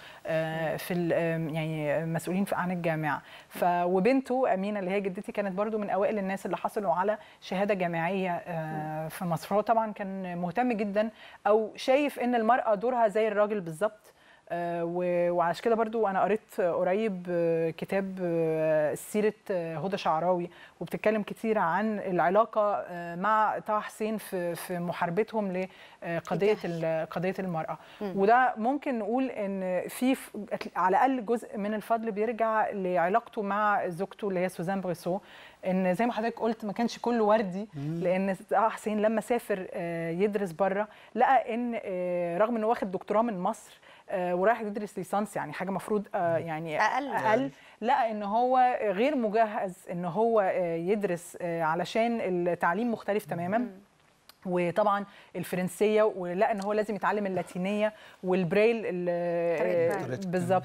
في يعني مسؤولين عن الجامعه ف وبنته امينه اللي هي جدتي كانت برضو من اوائل الناس اللي حصلوا حصلوا على شهاده جامعيه آه، في مصر هو طبعا كان مهتم جدا او شايف ان المراه دورها زي الراجل بالظبط آه، وعشان كده برضو انا قريت قريب آه، كتاب آه، سيره هدى شعراوي وبتتكلم كتير عن العلاقه مع طه حسين في في محاربتهم لقضيه قضيه المراه وده ممكن نقول ان في على الاقل جزء من الفضل بيرجع لعلاقته مع زوجته اللي هي سوزان بريسو ان زي ما حضرتك قلت ما كانش كله وردي لان طه حسين لما سافر يدرس بره لقى ان رغم انه واخد دكتوراه من مصر آه، ورايح تدرس ليسانس يعني حاجه المفروض آه، يعني اقل اقل أيوة. لقى ان هو غير مجهز ان هو آه، يدرس علشان التعليم مختلف تماما وطبعا الفرنسيه ولا ان هو لازم يتعلم اللاتينيه والبريل آه، بالظبط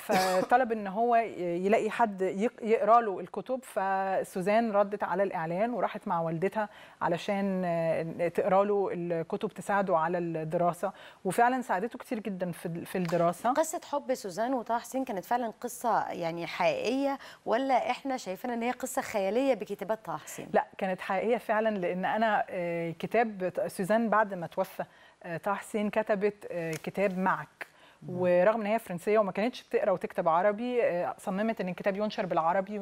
فطلب ان هو يلاقي حد يقرا له الكتب فسوزان ردت على الاعلان وراحت مع والدتها علشان آه، تقرا له الكتب تساعده على الدراسه وفعلا ساعدته كتير جدا في الدراسه قصه حب سوزان وطه حسين كانت فعلا قصه يعني حقيقيه ولا احنا شايفين ان هي قصه خياليه بكتابات طه حسين لا كانت حقيقيه فعلا لان انا آه، كتاب سوزان بعد ما توفى طه آه، حسين كتبت آه، كتاب معك ورغم ان هي فرنسيه وما كانتش بتقرا وتكتب عربي آه، صممت ان الكتاب ينشر بالعربي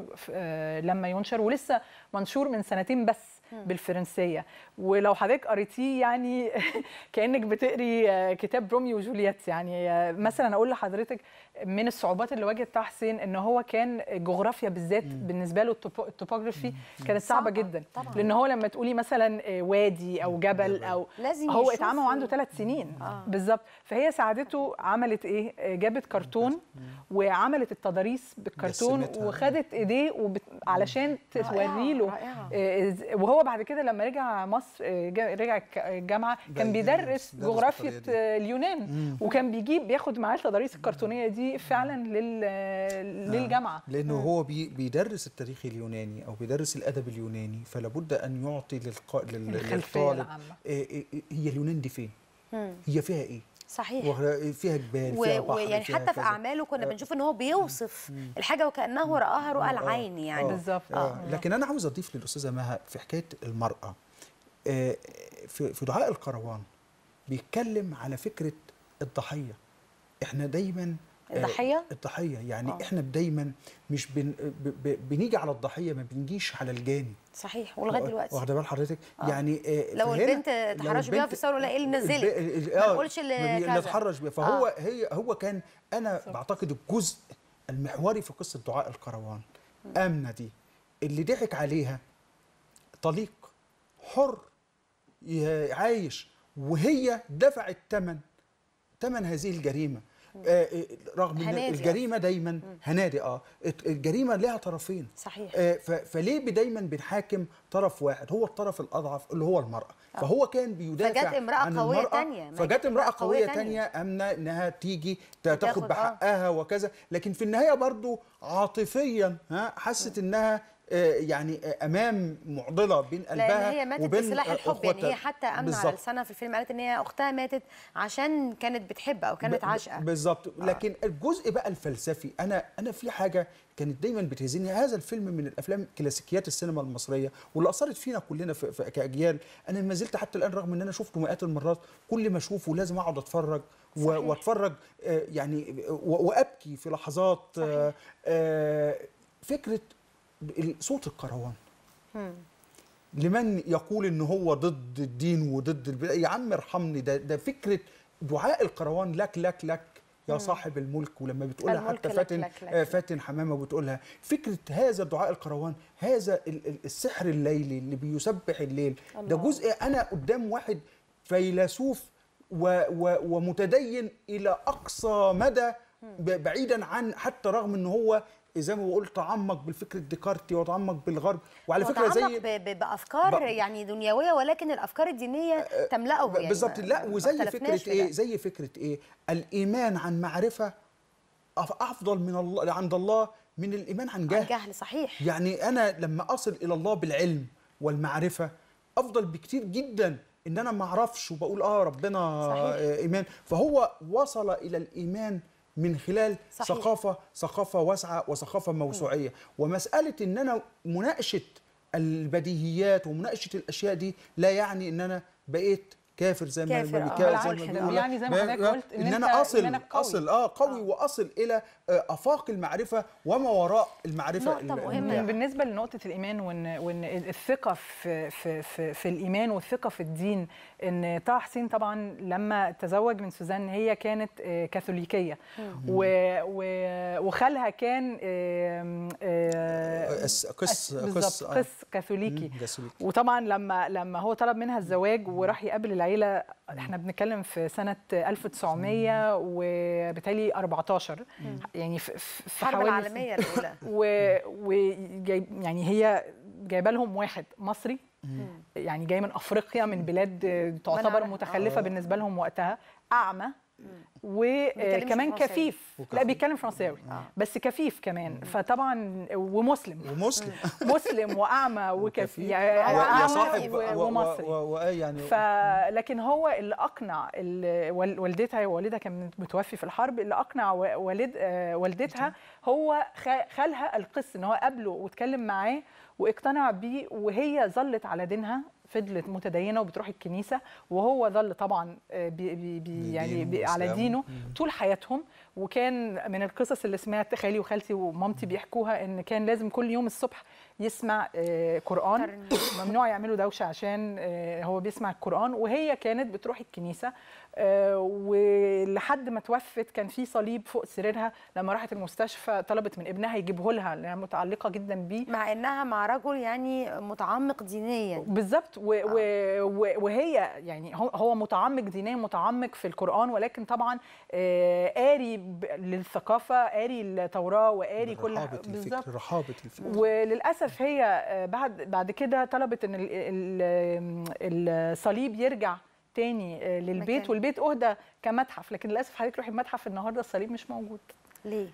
لما ينشر ولسه منشور من سنتين بس بالفرنسيه ولو حضرتك قريتيه يعني *laughs* كانك بتقري كتاب روميو وجولييت يعني مثلا اقول لحضرتك من الصعوبات اللي واجهت طه حسين ان هو كان جغرافيا بالذات بالنسبه له التوبوغرافي كانت صعبه جدا لان هو لما تقولي مثلا آه، وادي او جبل او لازم هو اتعمى وعنده ثلاث سنين آه. بالظبط فهي ساعدته عملت ايه آه، جابت كرتون وعملت التضاريس بالكرتون وخدت ايديه وبت... علشان توري له آه، وهو بعد كده لما رجع مصر رجع الجامعه كان بيدرس جغرافيا اليونان وكان بيجيب بياخد معاه التضاريس الكرتونيه دي دي فعلا لل... نعم. للجامعه لانه هو بي... بيدرس التاريخ اليوناني او بيدرس الادب اليوناني فلابد ان يعطي للق... لل... للطالب إيه، إيه، إيه، هي اليونان دي فين؟ هي فيها ايه؟ صحيح فيها جبال و... فيها بحر ويعني فيها حتى في اعماله كنا آه. بنشوف ان هو بيوصف مم. الحاجه وكانه راها رؤى آه. العين يعني آه. بالظبط آه. آه. لكن انا عاوز اضيف للاستاذه مها في حكايه المراه آه في دعاء القروان بيتكلم على فكره الضحيه احنا دايما آه، الضحيه الضحيه يعني أوه. احنا دايما مش بن... ب... بنيجي على الضحيه ما بنجيش على الجاني صحيح ولغايه دلوقتي واخده بال حضرتك آه. يعني آه لو البنت اتحرش بيها في الثوره ولا ايه اللي نزلت آه، ما نقولش اللي اتحرش بيها فهو آه. هي هو كان انا صح. بعتقد الجزء المحوري في قصه دعاء الكروان امنه دي اللي ضحك عليها طليق حر عايش وهي دفعت ثمن ثمن هذه الجريمه آه، آه، رغم ان الجريمه آه. دايما هنادي اه الجريمه لها طرفين صحيح فليه دايما بنحاكم طرف واحد هو الطرف الاضعف اللي هو المراه فهو كان بيدافع فجت امراه عن قويه تانية فجت امراه قويه تانية امنه انها تيجي تاخد بحقها وكذا لكن في النهايه برضو عاطفيا ها حست انها آه، يعني آه، امام معضله بين قلبها هي ماتت وبين بسلاح الحب يعني هي حتى امنه على لسانها في الفيلم قالت ان هي اختها ماتت عشان كانت بتحب او كانت عاشقه بالظبط آه. لكن الجزء بقى الفلسفي انا انا في حاجه كانت دايما بتهزني هذا الفيلم من الافلام كلاسيكيات السينما المصريه واللي اثرت فينا كلنا في في كاجيال انا ما زلت حتى الان رغم ان انا شفته مئات المرات كل ما اشوفه لازم اقعد اتفرج صحيح. واتفرج آه، يعني وابكي في لحظات صحيح. فكره صوت الكروان لمن يقول ان هو ضد الدين وضد البلاد يا عم ارحمني ده ده فكره دعاء القروان لك لك لك يا صاحب الملك ولما بتقولها حتى فاتن لك لك لك. آه، فاتن حمامه بتقولها فكره هذا دعاء القروان هذا السحر الليلي اللي بيسبح الليل الله. ده جزء انا قدام واحد فيلسوف و و ومتدين الى اقصى مدى بعيدا عن حتى رغم ان هو زي ما بقول تعمق بالفكر الديكارتي وتعمق بالغرب وعلى فكره زي بافكار ب... يعني دنيويه ولكن الافكار الدينيه آه، آه، تملاه يعني بالظبط لا وزي فكره ايه زي فكره ايه الايمان عن معرفه افضل من الله عند الله من الايمان عن جهل عن جهل صحيح يعني انا لما اصل الى الله بالعلم والمعرفه افضل بكتير جدا ان انا ما اعرفش وبقول اه ربنا صحيح. آه، ايمان فهو وصل الى الايمان من خلال صحيح. ثقافه ثقافه واسعه وثقافه موسوعيه ومساله ان انا مناقشه البديهيات ومناقشه الاشياء دي لا يعني ان انا بقيت كافر زي ما كافر آه. زي ما يعني زي ما حضرتك قلت ان, إن انا اصل إن أنا قوي. اصل اه قوي آه. واصل الى آه، افاق المعرفه وما وراء المعرفه نقطه مهمه يعني. بالنسبه لنقطه الايمان وان وان الثقه في في في, في الايمان والثقه في الدين ان طه حسين طبعا لما تزوج من سوزان هي كانت آه، كاثوليكيه و وخالها كان قس قس آه. قس كاثوليكي وطبعا لما لما هو طلب منها الزواج وراح يقابل العيله احنا بنتكلم في سنه 1900 وبالتالي 14 يعني في الحرب العالميه الاولى *laughs* يعني هي جايبه لهم واحد مصري يعني جاي من افريقيا من بلاد تعتبر متخلفه آه. بالنسبه لهم وقتها اعمى وكمان آه، كفيف لا بيتكلم فرنساوي آه. بس كفيف كمان فطبعا ومسلم ومسلم *laughs* مسلم واعمى *laughs* وكفيف يعني واعمى ومصري يعني ف... لكن هو اللي اقنع اللي والدتها والدها كان متوفي في الحرب اللي اقنع والد آه، والدتها هو خالها القس ان هو قابله واتكلم معاه واقتنع بيه وهي ظلت على دينها فضلت متدينه وبتروح الكنيسه وهو ظل طبعا آه، بي بي يعني بي على دينه طول حياتهم وكان من القصص اللي سمعت خالي وخالتي ومامتي بيحكوها ان كان لازم كل يوم الصبح يسمع آه، قران ممنوع يعملوا دوشه عشان آه، هو بيسمع القران وهي كانت بتروح الكنيسه آه، ولحد ما توفت كان في صليب فوق سريرها لما راحت المستشفى طلبت من ابنها يجيبه لها لانها متعلقه جدا بيه مع انها مع رجل يعني متعمق دينيا بالظبط و... آه. و... وهي يعني هو متعمق دينيا متعمق في القران ولكن طبعا آه، قاري للثقافه قاري التوراه وقاري كل بالظبط رحابه الفكر وللاسف هي آه، بعد بعد كده طلبت ان الصليب يرجع تاني آه، للبيت مكان. والبيت اهدى كمتحف لكن للاسف حضرتك روحي المتحف النهارده الصليب مش موجود ليه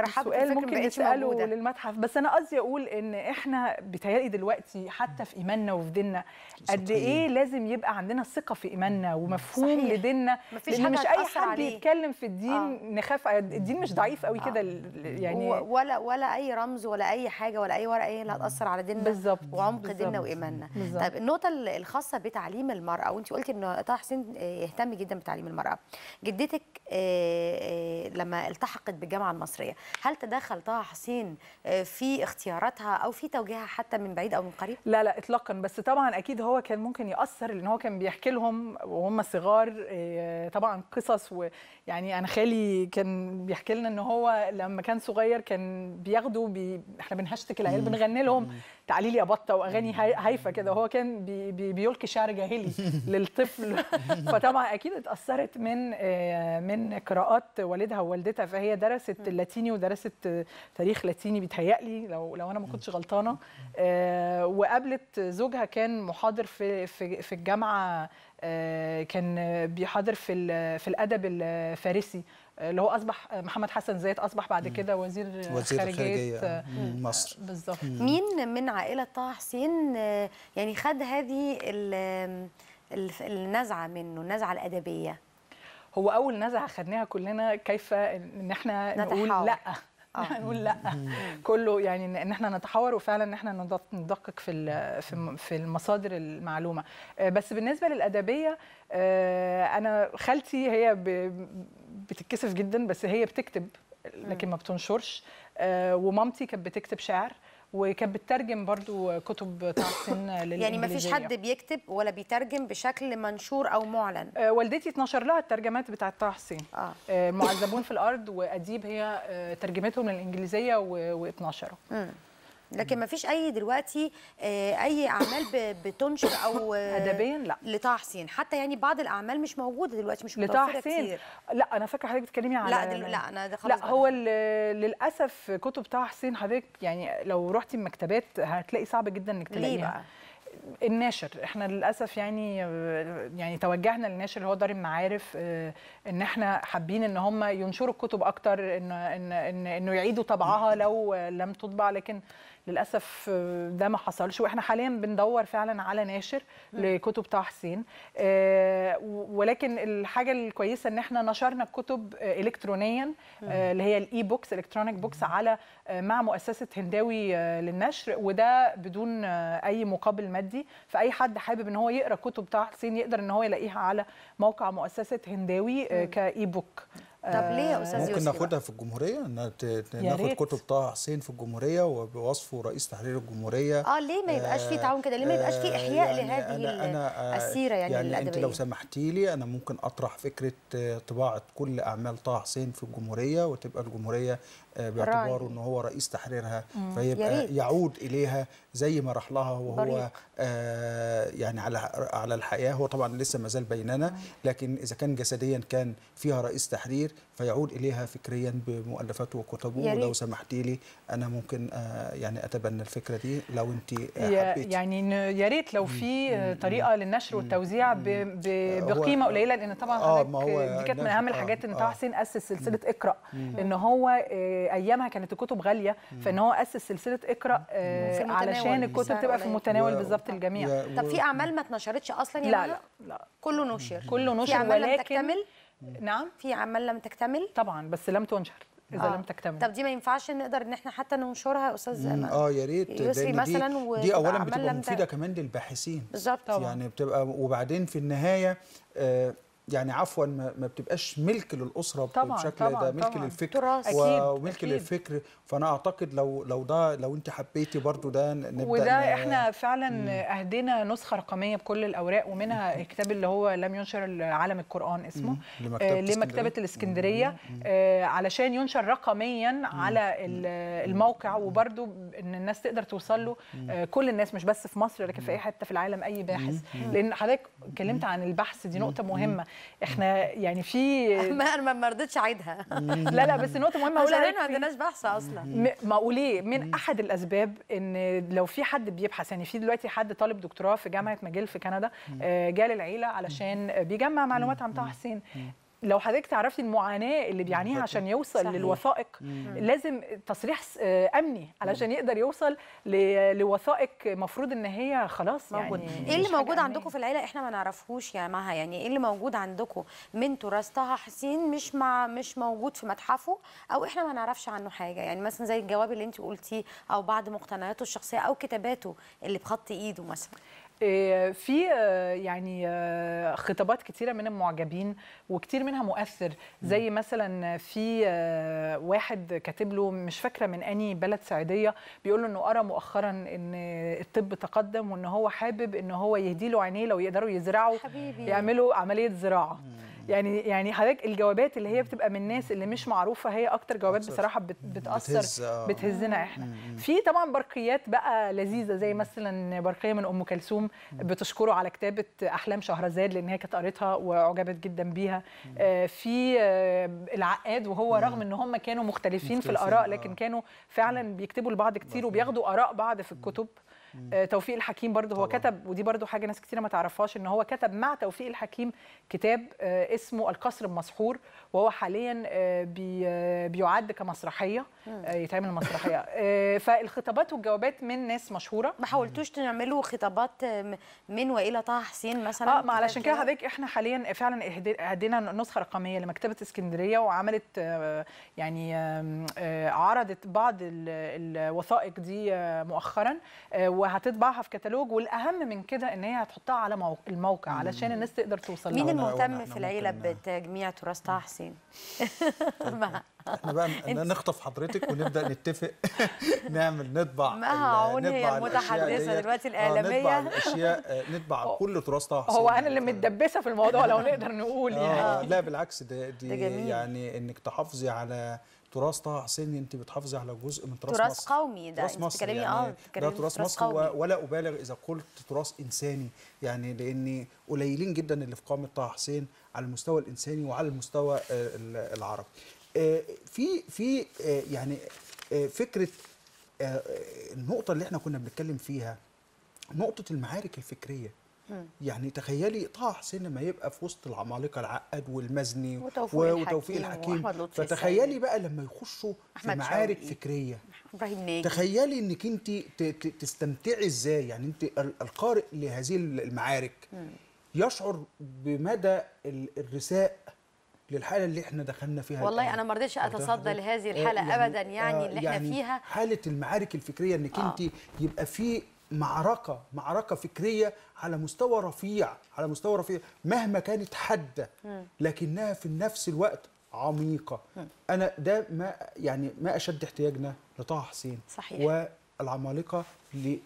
رحبت سؤال ممكن نساله للمتحف بس انا قصدي اقول ان احنا بيتهيألي دلوقتي حتى في ايماننا وفي ديننا قد ايه لازم يبقى عندنا ثقه في ايماننا ومفهوم لديننا لان مش اي حد عليه. يتكلم في الدين آه. نخاف الدين مش ضعيف قوي كده يعني ولا ولا اي رمز ولا اي حاجه ولا اي ورقه ايه اللي هتاثر على ديننا بالظبط وعمق بالزبط. ديننا وايماننا طيب النقطه الخاصه بتعليم المراه وانت قلتي ان طه حسين آه، يهتم جدا بتعليم المراه جدتك آه، آه، لما التحقت بالجامعه المصريه هل تدخل طه حسين آه، في اختياراتها او في توجيهها حتى من بعيد او من قريب لا لا اطلاقا بس طبعا اكيد هو كان ممكن ياثر لان هو كان بيحكي لهم وهم صغار آه، طبعا قصص ويعني انا خالي كان بيحكي لنا ان هو لما كان صغير كان بياخده بي... احنا بنهشتك العيال بنغني لهم تعالي لي يا بطه واغاني هايفه كده وهو كان بي بي بيلقي شعر جاهلي *laughs* للطفل فطبعا اكيد اتاثرت من آه، من قراءات والدها ووالدتها فهي درست اللاتيني ودرست تاريخ لاتيني بيتهيألي لو لو انا ما كنتش غلطانه آه، وقابلت زوجها كان محاضر في في, في الجامعه آه، كان بيحاضر في في الادب الفارسي اللي هو اصبح محمد حسن زيت اصبح بعد كده وزير, وزير خارجيه, خارجية آه، مصر بالظبط مين من عائله طه حسين آه، يعني خد هذه النزعه منه النزعه الادبيه هو اول نزعه خدناها كلنا كيف ان احنا نقول لا آه. *laughs* نقول لا كله يعني ان احنا نتحاور وفعلا ان احنا ندقق في في المصادر المعلومه بس بالنسبه للادبيه انا خالتي هي بتتكسف جدا بس هي بتكتب لكن ما بتنشرش آه، ومامتي كانت بتكتب شعر وكانت بتترجم برضو كتب *coughs* يعني للإنجليزية يعني ما فيش حد بيكتب ولا بيترجم بشكل منشور او معلن آه والدتي اتنشر لها الترجمات بتاعه طه حسين آه. آه معذبون في الارض واديب هي آه ترجمتهم للانجليزيه واتنشروا لكن ما فيش اي دلوقتي آه، اي اعمال بتنشر او ادبيا *coughs* لا لطه حسين حتى يعني بعض الاعمال مش موجوده دلوقتي مش متوفره حسين لا انا فاكره حضرتك بتتكلمي على لا دل... لا انا خلاص لا هو للاسف كتب طه حسين حضرتك يعني لو رحتي المكتبات هتلاقي صعب جدا انك تلاقيها الناشر احنا للاسف يعني يعني توجهنا للناشر اللي هو دار المعارف آه، ان احنا حابين ان هم ينشروا الكتب اكتر ان ان, إن انه يعيدوا طبعها لو لم تطبع لكن للاسف آه، ده ما حصلش واحنا حاليا بندور فعلا على ناشر لكتب طه حسين آه، ولكن الحاجه الكويسه ان احنا نشرنا الكتب آه، الكترونيا اللي هي الاي بوكس الكترونيك بوكس على مع مؤسسه هنداوي للنشر وده بدون اي مقابل مادي فاي حد حابب ان هو يقرا كتب طه حسين يقدر ان هو يلاقيها على موقع مؤسسه هنداوي كاي بوك طب ليه يا استاذ ممكن ناخدها في الجمهوريه ناخد كتب طه حسين في الجمهوريه وبوصفه رئيس تحرير الجمهوريه اه ليه ما يبقاش في تعاون كده ليه ما يبقاش في احياء آه، يعني لهذه أنا أنا آه، السيره يعني يعني انت لو سمحتي لي انا ممكن اطرح فكره آه، طباعه كل اعمال طه حسين في الجمهوريه وتبقى الجمهوريه آه، باعتباره ان هو رئيس تحريرها فيبقى يعود اليها زي ما راح لها وهو آه، يعني على على الحياه هو طبعا لسه ما زال بيننا لكن اذا كان جسديا كان فيها رئيس تحرير فيعود اليها فكريا بمؤلفاته وكتبه يعني ولو سمحتي لي انا ممكن آه، يعني اتبنى الفكره دي لو انت آه، حبيتي يعني يا ريت لو في طريقه للنشر والتوزيع آه، بقيمه قليله لان طبعا آه دي كانت من اهم الحاجات ان طه حسين اسس سلسله اقرا ان هو ايامها كانت الكتب غاليه فان هو اسس سلسله اقرا علشان الكتب تبقى في المتناول بالظبط للجميع طب في اعمال ما اتنشرتش اصلا يا لا لا, لا كله نشر كله نشر ولكن نعم في عمل لم تكتمل طبعا بس لم تنشر اذا آه. لم تكتمل طب دي ما ينفعش نقدر ان احنا حتى ننشرها يا استاذ اه يا ريت يسري مثلا دي, اولا بتبقى مفيده كمان للباحثين بالظبط يعني بتبقى وبعدين في النهايه آه يعني عفوا ما بتبقاش ملك للاسره طبعًا بشكل طبعًا ده ملك طبعًا للفكر وملك للفكر فانا اعتقد لو لو ده لو انت حبيتي برضو ده نبدا وده احنا فعلا مم. اهدينا نسخه رقميه بكل الاوراق ومنها الكتاب اللي هو لم ينشر عالم القران اسمه مم. لمكتبه, آه لمكتبه الاسكندريه آه علشان ينشر رقميا مم. على الموقع وبرضو ان الناس تقدر توصل له آه كل الناس مش بس في مصر لكن في اي حته في العالم اي باحث لان حضرتك اتكلمت عن البحث دي نقطه مهمه احنا يعني في *laughs* ما ما رضيتش اعيدها *laughs* لا لا بس النقطه مهمه اقولها لان ما عندناش بحث اصلا ما اقول من احد الاسباب ان لو في حد بيبحث يعني في دلوقتي حد طالب دكتوراه في جامعه ماجيل في كندا آه، جال العيله علشان بيجمع معلومات عن طه حسين لو حضرتك تعرفي المعاناه اللي بيعانيها عشان يوصل صحيح. للوثائق مم. لازم تصريح آه، امني علشان يقدر يوصل لوثائق مفروض ان هي خلاص موجود. يعني ايه اللي موجود عندكم في العيله احنا ما نعرفهوش يا مها يعني ايه اللي موجود عندكم من تراث طه حسين مش مع مش موجود في متحفه او احنا ما نعرفش عنه حاجه يعني مثلا زي الجواب اللي انت قلتيه او بعض مقتنياته الشخصيه او كتاباته اللي بخط ايده مثلا آه، في آه، يعني آه، خطابات كتيره من المعجبين وكتير منها مؤثر زي مثلا في واحد كاتب له مش فاكره من اني بلد صعيديه بيقول له انه قرا مؤخرا ان الطب تقدم وان هو حابب ان هو يهدي له عينيه لو يقدروا يزرعوا حبيبي. يعملوا عمليه زراعه مم. يعني يعني حضرتك الجوابات اللي هي بتبقى من الناس اللي مش معروفه هي اكتر جوابات بصراحه بتاثر آه. بتهزنا احنا في طبعا برقيات بقى لذيذه زي مثلا برقيه من ام كلثوم بتشكره على كتابه احلام شهرزاد لان هي كانت قريتها وعجبت جدا بيها آه، في آه، العقاد وهو رغم ان هم كانوا مختلفين في الاراء لكن كانوا فعلا بيكتبوا لبعض كتير وبياخدوا اراء بعض في الكتب آه، توفيق الحكيم برضه هو طبعا. كتب ودي برضه حاجه ناس كتير ما تعرفهاش ان هو كتب مع توفيق الحكيم كتاب آه، اسمه القصر المسحور وهو حاليا آه، بي بيعد كمسرحيه يتعمل مسرحيه فالخطابات والجوابات من ناس مشهوره ما حاولتوش تعملوا خطابات من والى طه حسين مثلا اه ما علشان كده حضرتك احنا حاليا فعلا هدينا نسخه رقميه لمكتبه اسكندريه وعملت يعني عرضت بعض الوثائق دي مؤخرا وهتطبعها في كتالوج والاهم من كده ان هي هتحطها على الموقع علشان الناس تقدر توصل مين المهتم في العيله بتجميع تراث طه حسين؟ *laughs* احنا بقى نخطف حضرتك ونبدا نتفق *laughs* نعمل نطبع معهون هي المتحدثه دلوقتي آه، الاعلاميه آه، نطبع الاشياء نطبع كل تراث طه حسين هو انا اللي متدبسه في الموضوع لو نقدر نقول آه، يعني لا بالعكس ده دي يعني انك تحافظي على تراث طه حسين انت بتحافظي على جزء من تراث مصر تراث قومي ده تراث مصر يعني اه ده تراث مصر قومي. ولا ابالغ اذا قلت تراث انساني يعني لان قليلين جدا اللي في قامه طه حسين على المستوى الانساني وعلى المستوى آه، العربي آه، في في آه، يعني فكره النقطه اللي احنا كنا بنتكلم فيها نقطه المعارك الفكريه يعني تخيلي طه حسين لما يبقى في وسط العمالقه العقد والمزني وتوفيق الحكيم, الحكيم فتخيلي بقى لما يخشوا في معارك شوقي. فكريه تخيلي انك انت تستمتعي ازاي يعني انت القارئ لهذه المعارك يشعر بمدى الرثاء للحاله اللي احنا دخلنا فيها والله الآن. انا ما رضيتش اتصدى لهذه آه، الحاله يعني ابدا يعني, آه، اللي احنا يعني فيها حاله المعارك الفكريه انك آه. انت يبقى في معركه معركه فكريه على مستوى رفيع على مستوى رفيع مهما كانت حاده لكنها في نفس الوقت عميقه انا ده ما يعني ما اشد احتياجنا لطه حسين صحيح والعمالقه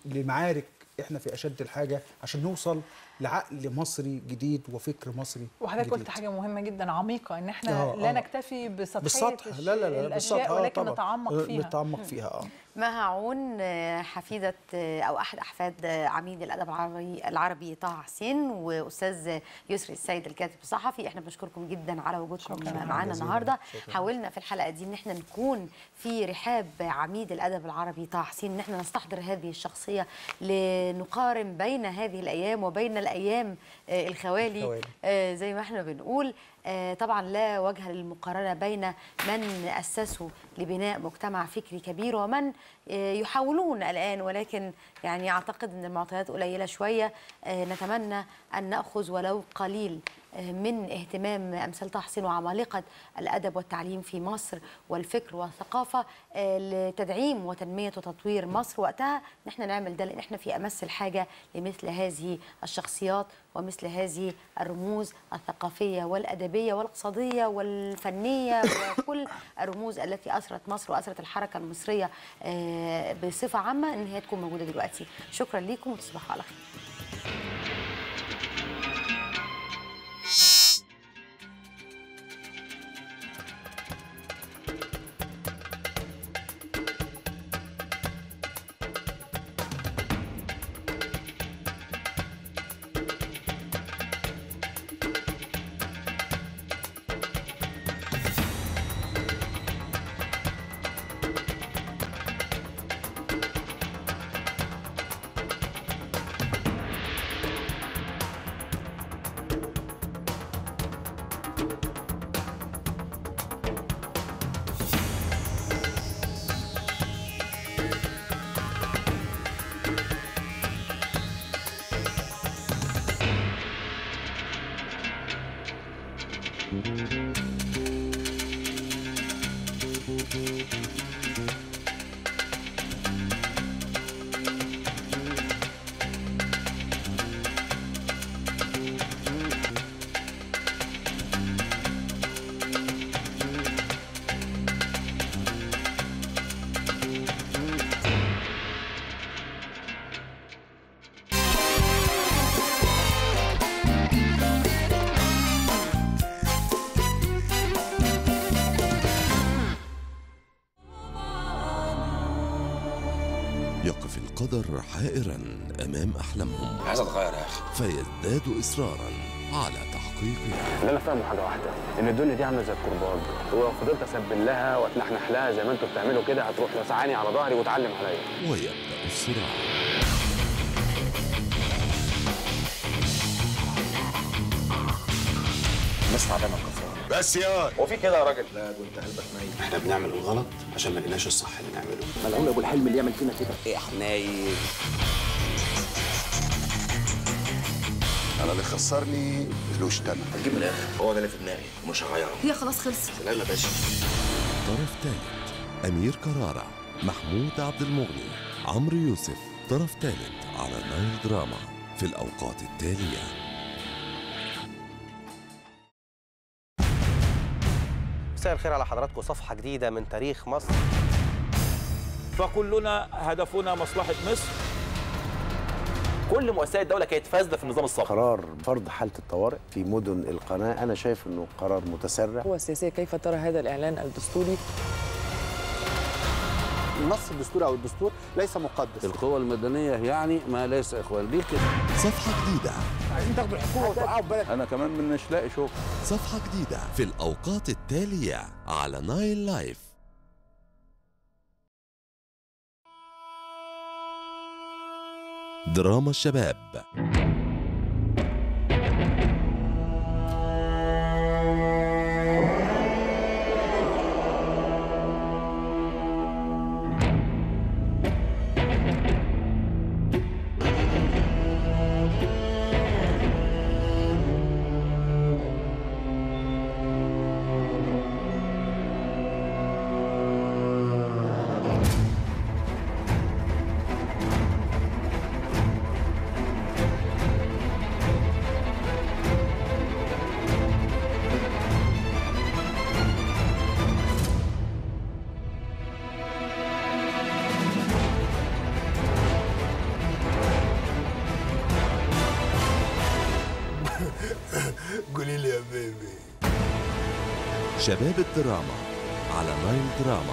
لمعارك احنا في اشد الحاجه عشان نوصل لعقل مصري جديد وفكر مصري وحضرتك قلت حاجه مهمه جدا عميقه ان احنا آه لا آه. نكتفي بسطحيه بالسطح لا لا لا آه ولكن نتعمق آه، فيها نتعمق فيها اه مها عون آه، حفيده آه، او احد احفاد عميد الادب العربي العربي طه حسين واستاذ يسري السيد الكاتب الصحفي احنا بنشكركم جدا على وجودكم معانا النهارده حاولنا في الحلقه دي ان احنا نكون في رحاب عميد الادب العربي طه حسين ان احنا نستحضر هذه الشخصيه لنقارن بين هذه الايام وبين الايام آه، الخوالي آه، زي ما احنا بنقول آه، طبعا لا وجه للمقارنه بين من اسسوا لبناء مجتمع فكري كبير ومن يحاولون الان ولكن يعني اعتقد ان المعطيات قليله شويه نتمنى ان ناخذ ولو قليل من اهتمام أمثال طه حسين وعمالقة الأدب والتعليم في مصر والفكر والثقافة آه، لتدعيم وتنمية وتطوير مصر وقتها إن احنا نعمل ده لأن احنا في أمس الحاجة لمثل هذه الشخصيات ومثل هذه الرموز الثقافية والأدبية والاقتصادية والفنية *coughs* وكل الرموز التي أثرت مصر وأثرت الحركة المصرية آه، بصفة عامة إن هي تكون موجودة دلوقتي شكرا لكم وتصبحوا على خير يتحاضر حائرا امام احلامهم عايز اتغير يا اخي فيزداد اصرارا على تحقيقها اللي انا فاهمه حاجه واحده ان الدنيا دي عامله زي الكرباج ولو فضلت اسبل لها واتنحنح لها زي ما انتم بتعملوا كده هتروح لسعاني على ظهري وتعلم عليا ويبدا الصراع مش تعبانه بس يا وفي كده يا راجل لا وانت قلبك ميت احنا بنعمل الغلط عشان ما لقيناش الصح اللي نعمله ملعون ابو الحلم اللي يعمل فينا كده احنا ايه انا اللي خسرني فلوس تمن هتجيب من الاخر هو ده اللي في دماغي ومش هغيره هي خلاص خلصت لا يا باشا طرف ثالث امير كرارة محمود عبد المغني عمرو يوسف طرف ثالث على نايل دراما في الاوقات التاليه مساء الخير على حضراتكم صفحة جديدة من تاريخ مصر فكلنا هدفنا مصلحة مصر كل مؤسسات الدولة كانت فاسدة في النظام الصفر قرار فرض حالة الطوارئ في مدن القناة أنا شايف أنه قرار متسرع هو السياسية كيف ترى هذا الإعلان الدستوري النص الدستوري او الدستور ليس مقدس القوى المدنيه يعني ما ليس اخوان دي كده صفحه جديده عايزين تاخدوا الحكومه وتوقعوا بلد انا كمان مش لاقي شغل صفحه جديده في الاوقات التاليه على نايل لايف دراما الشباب دراما على نايل دراما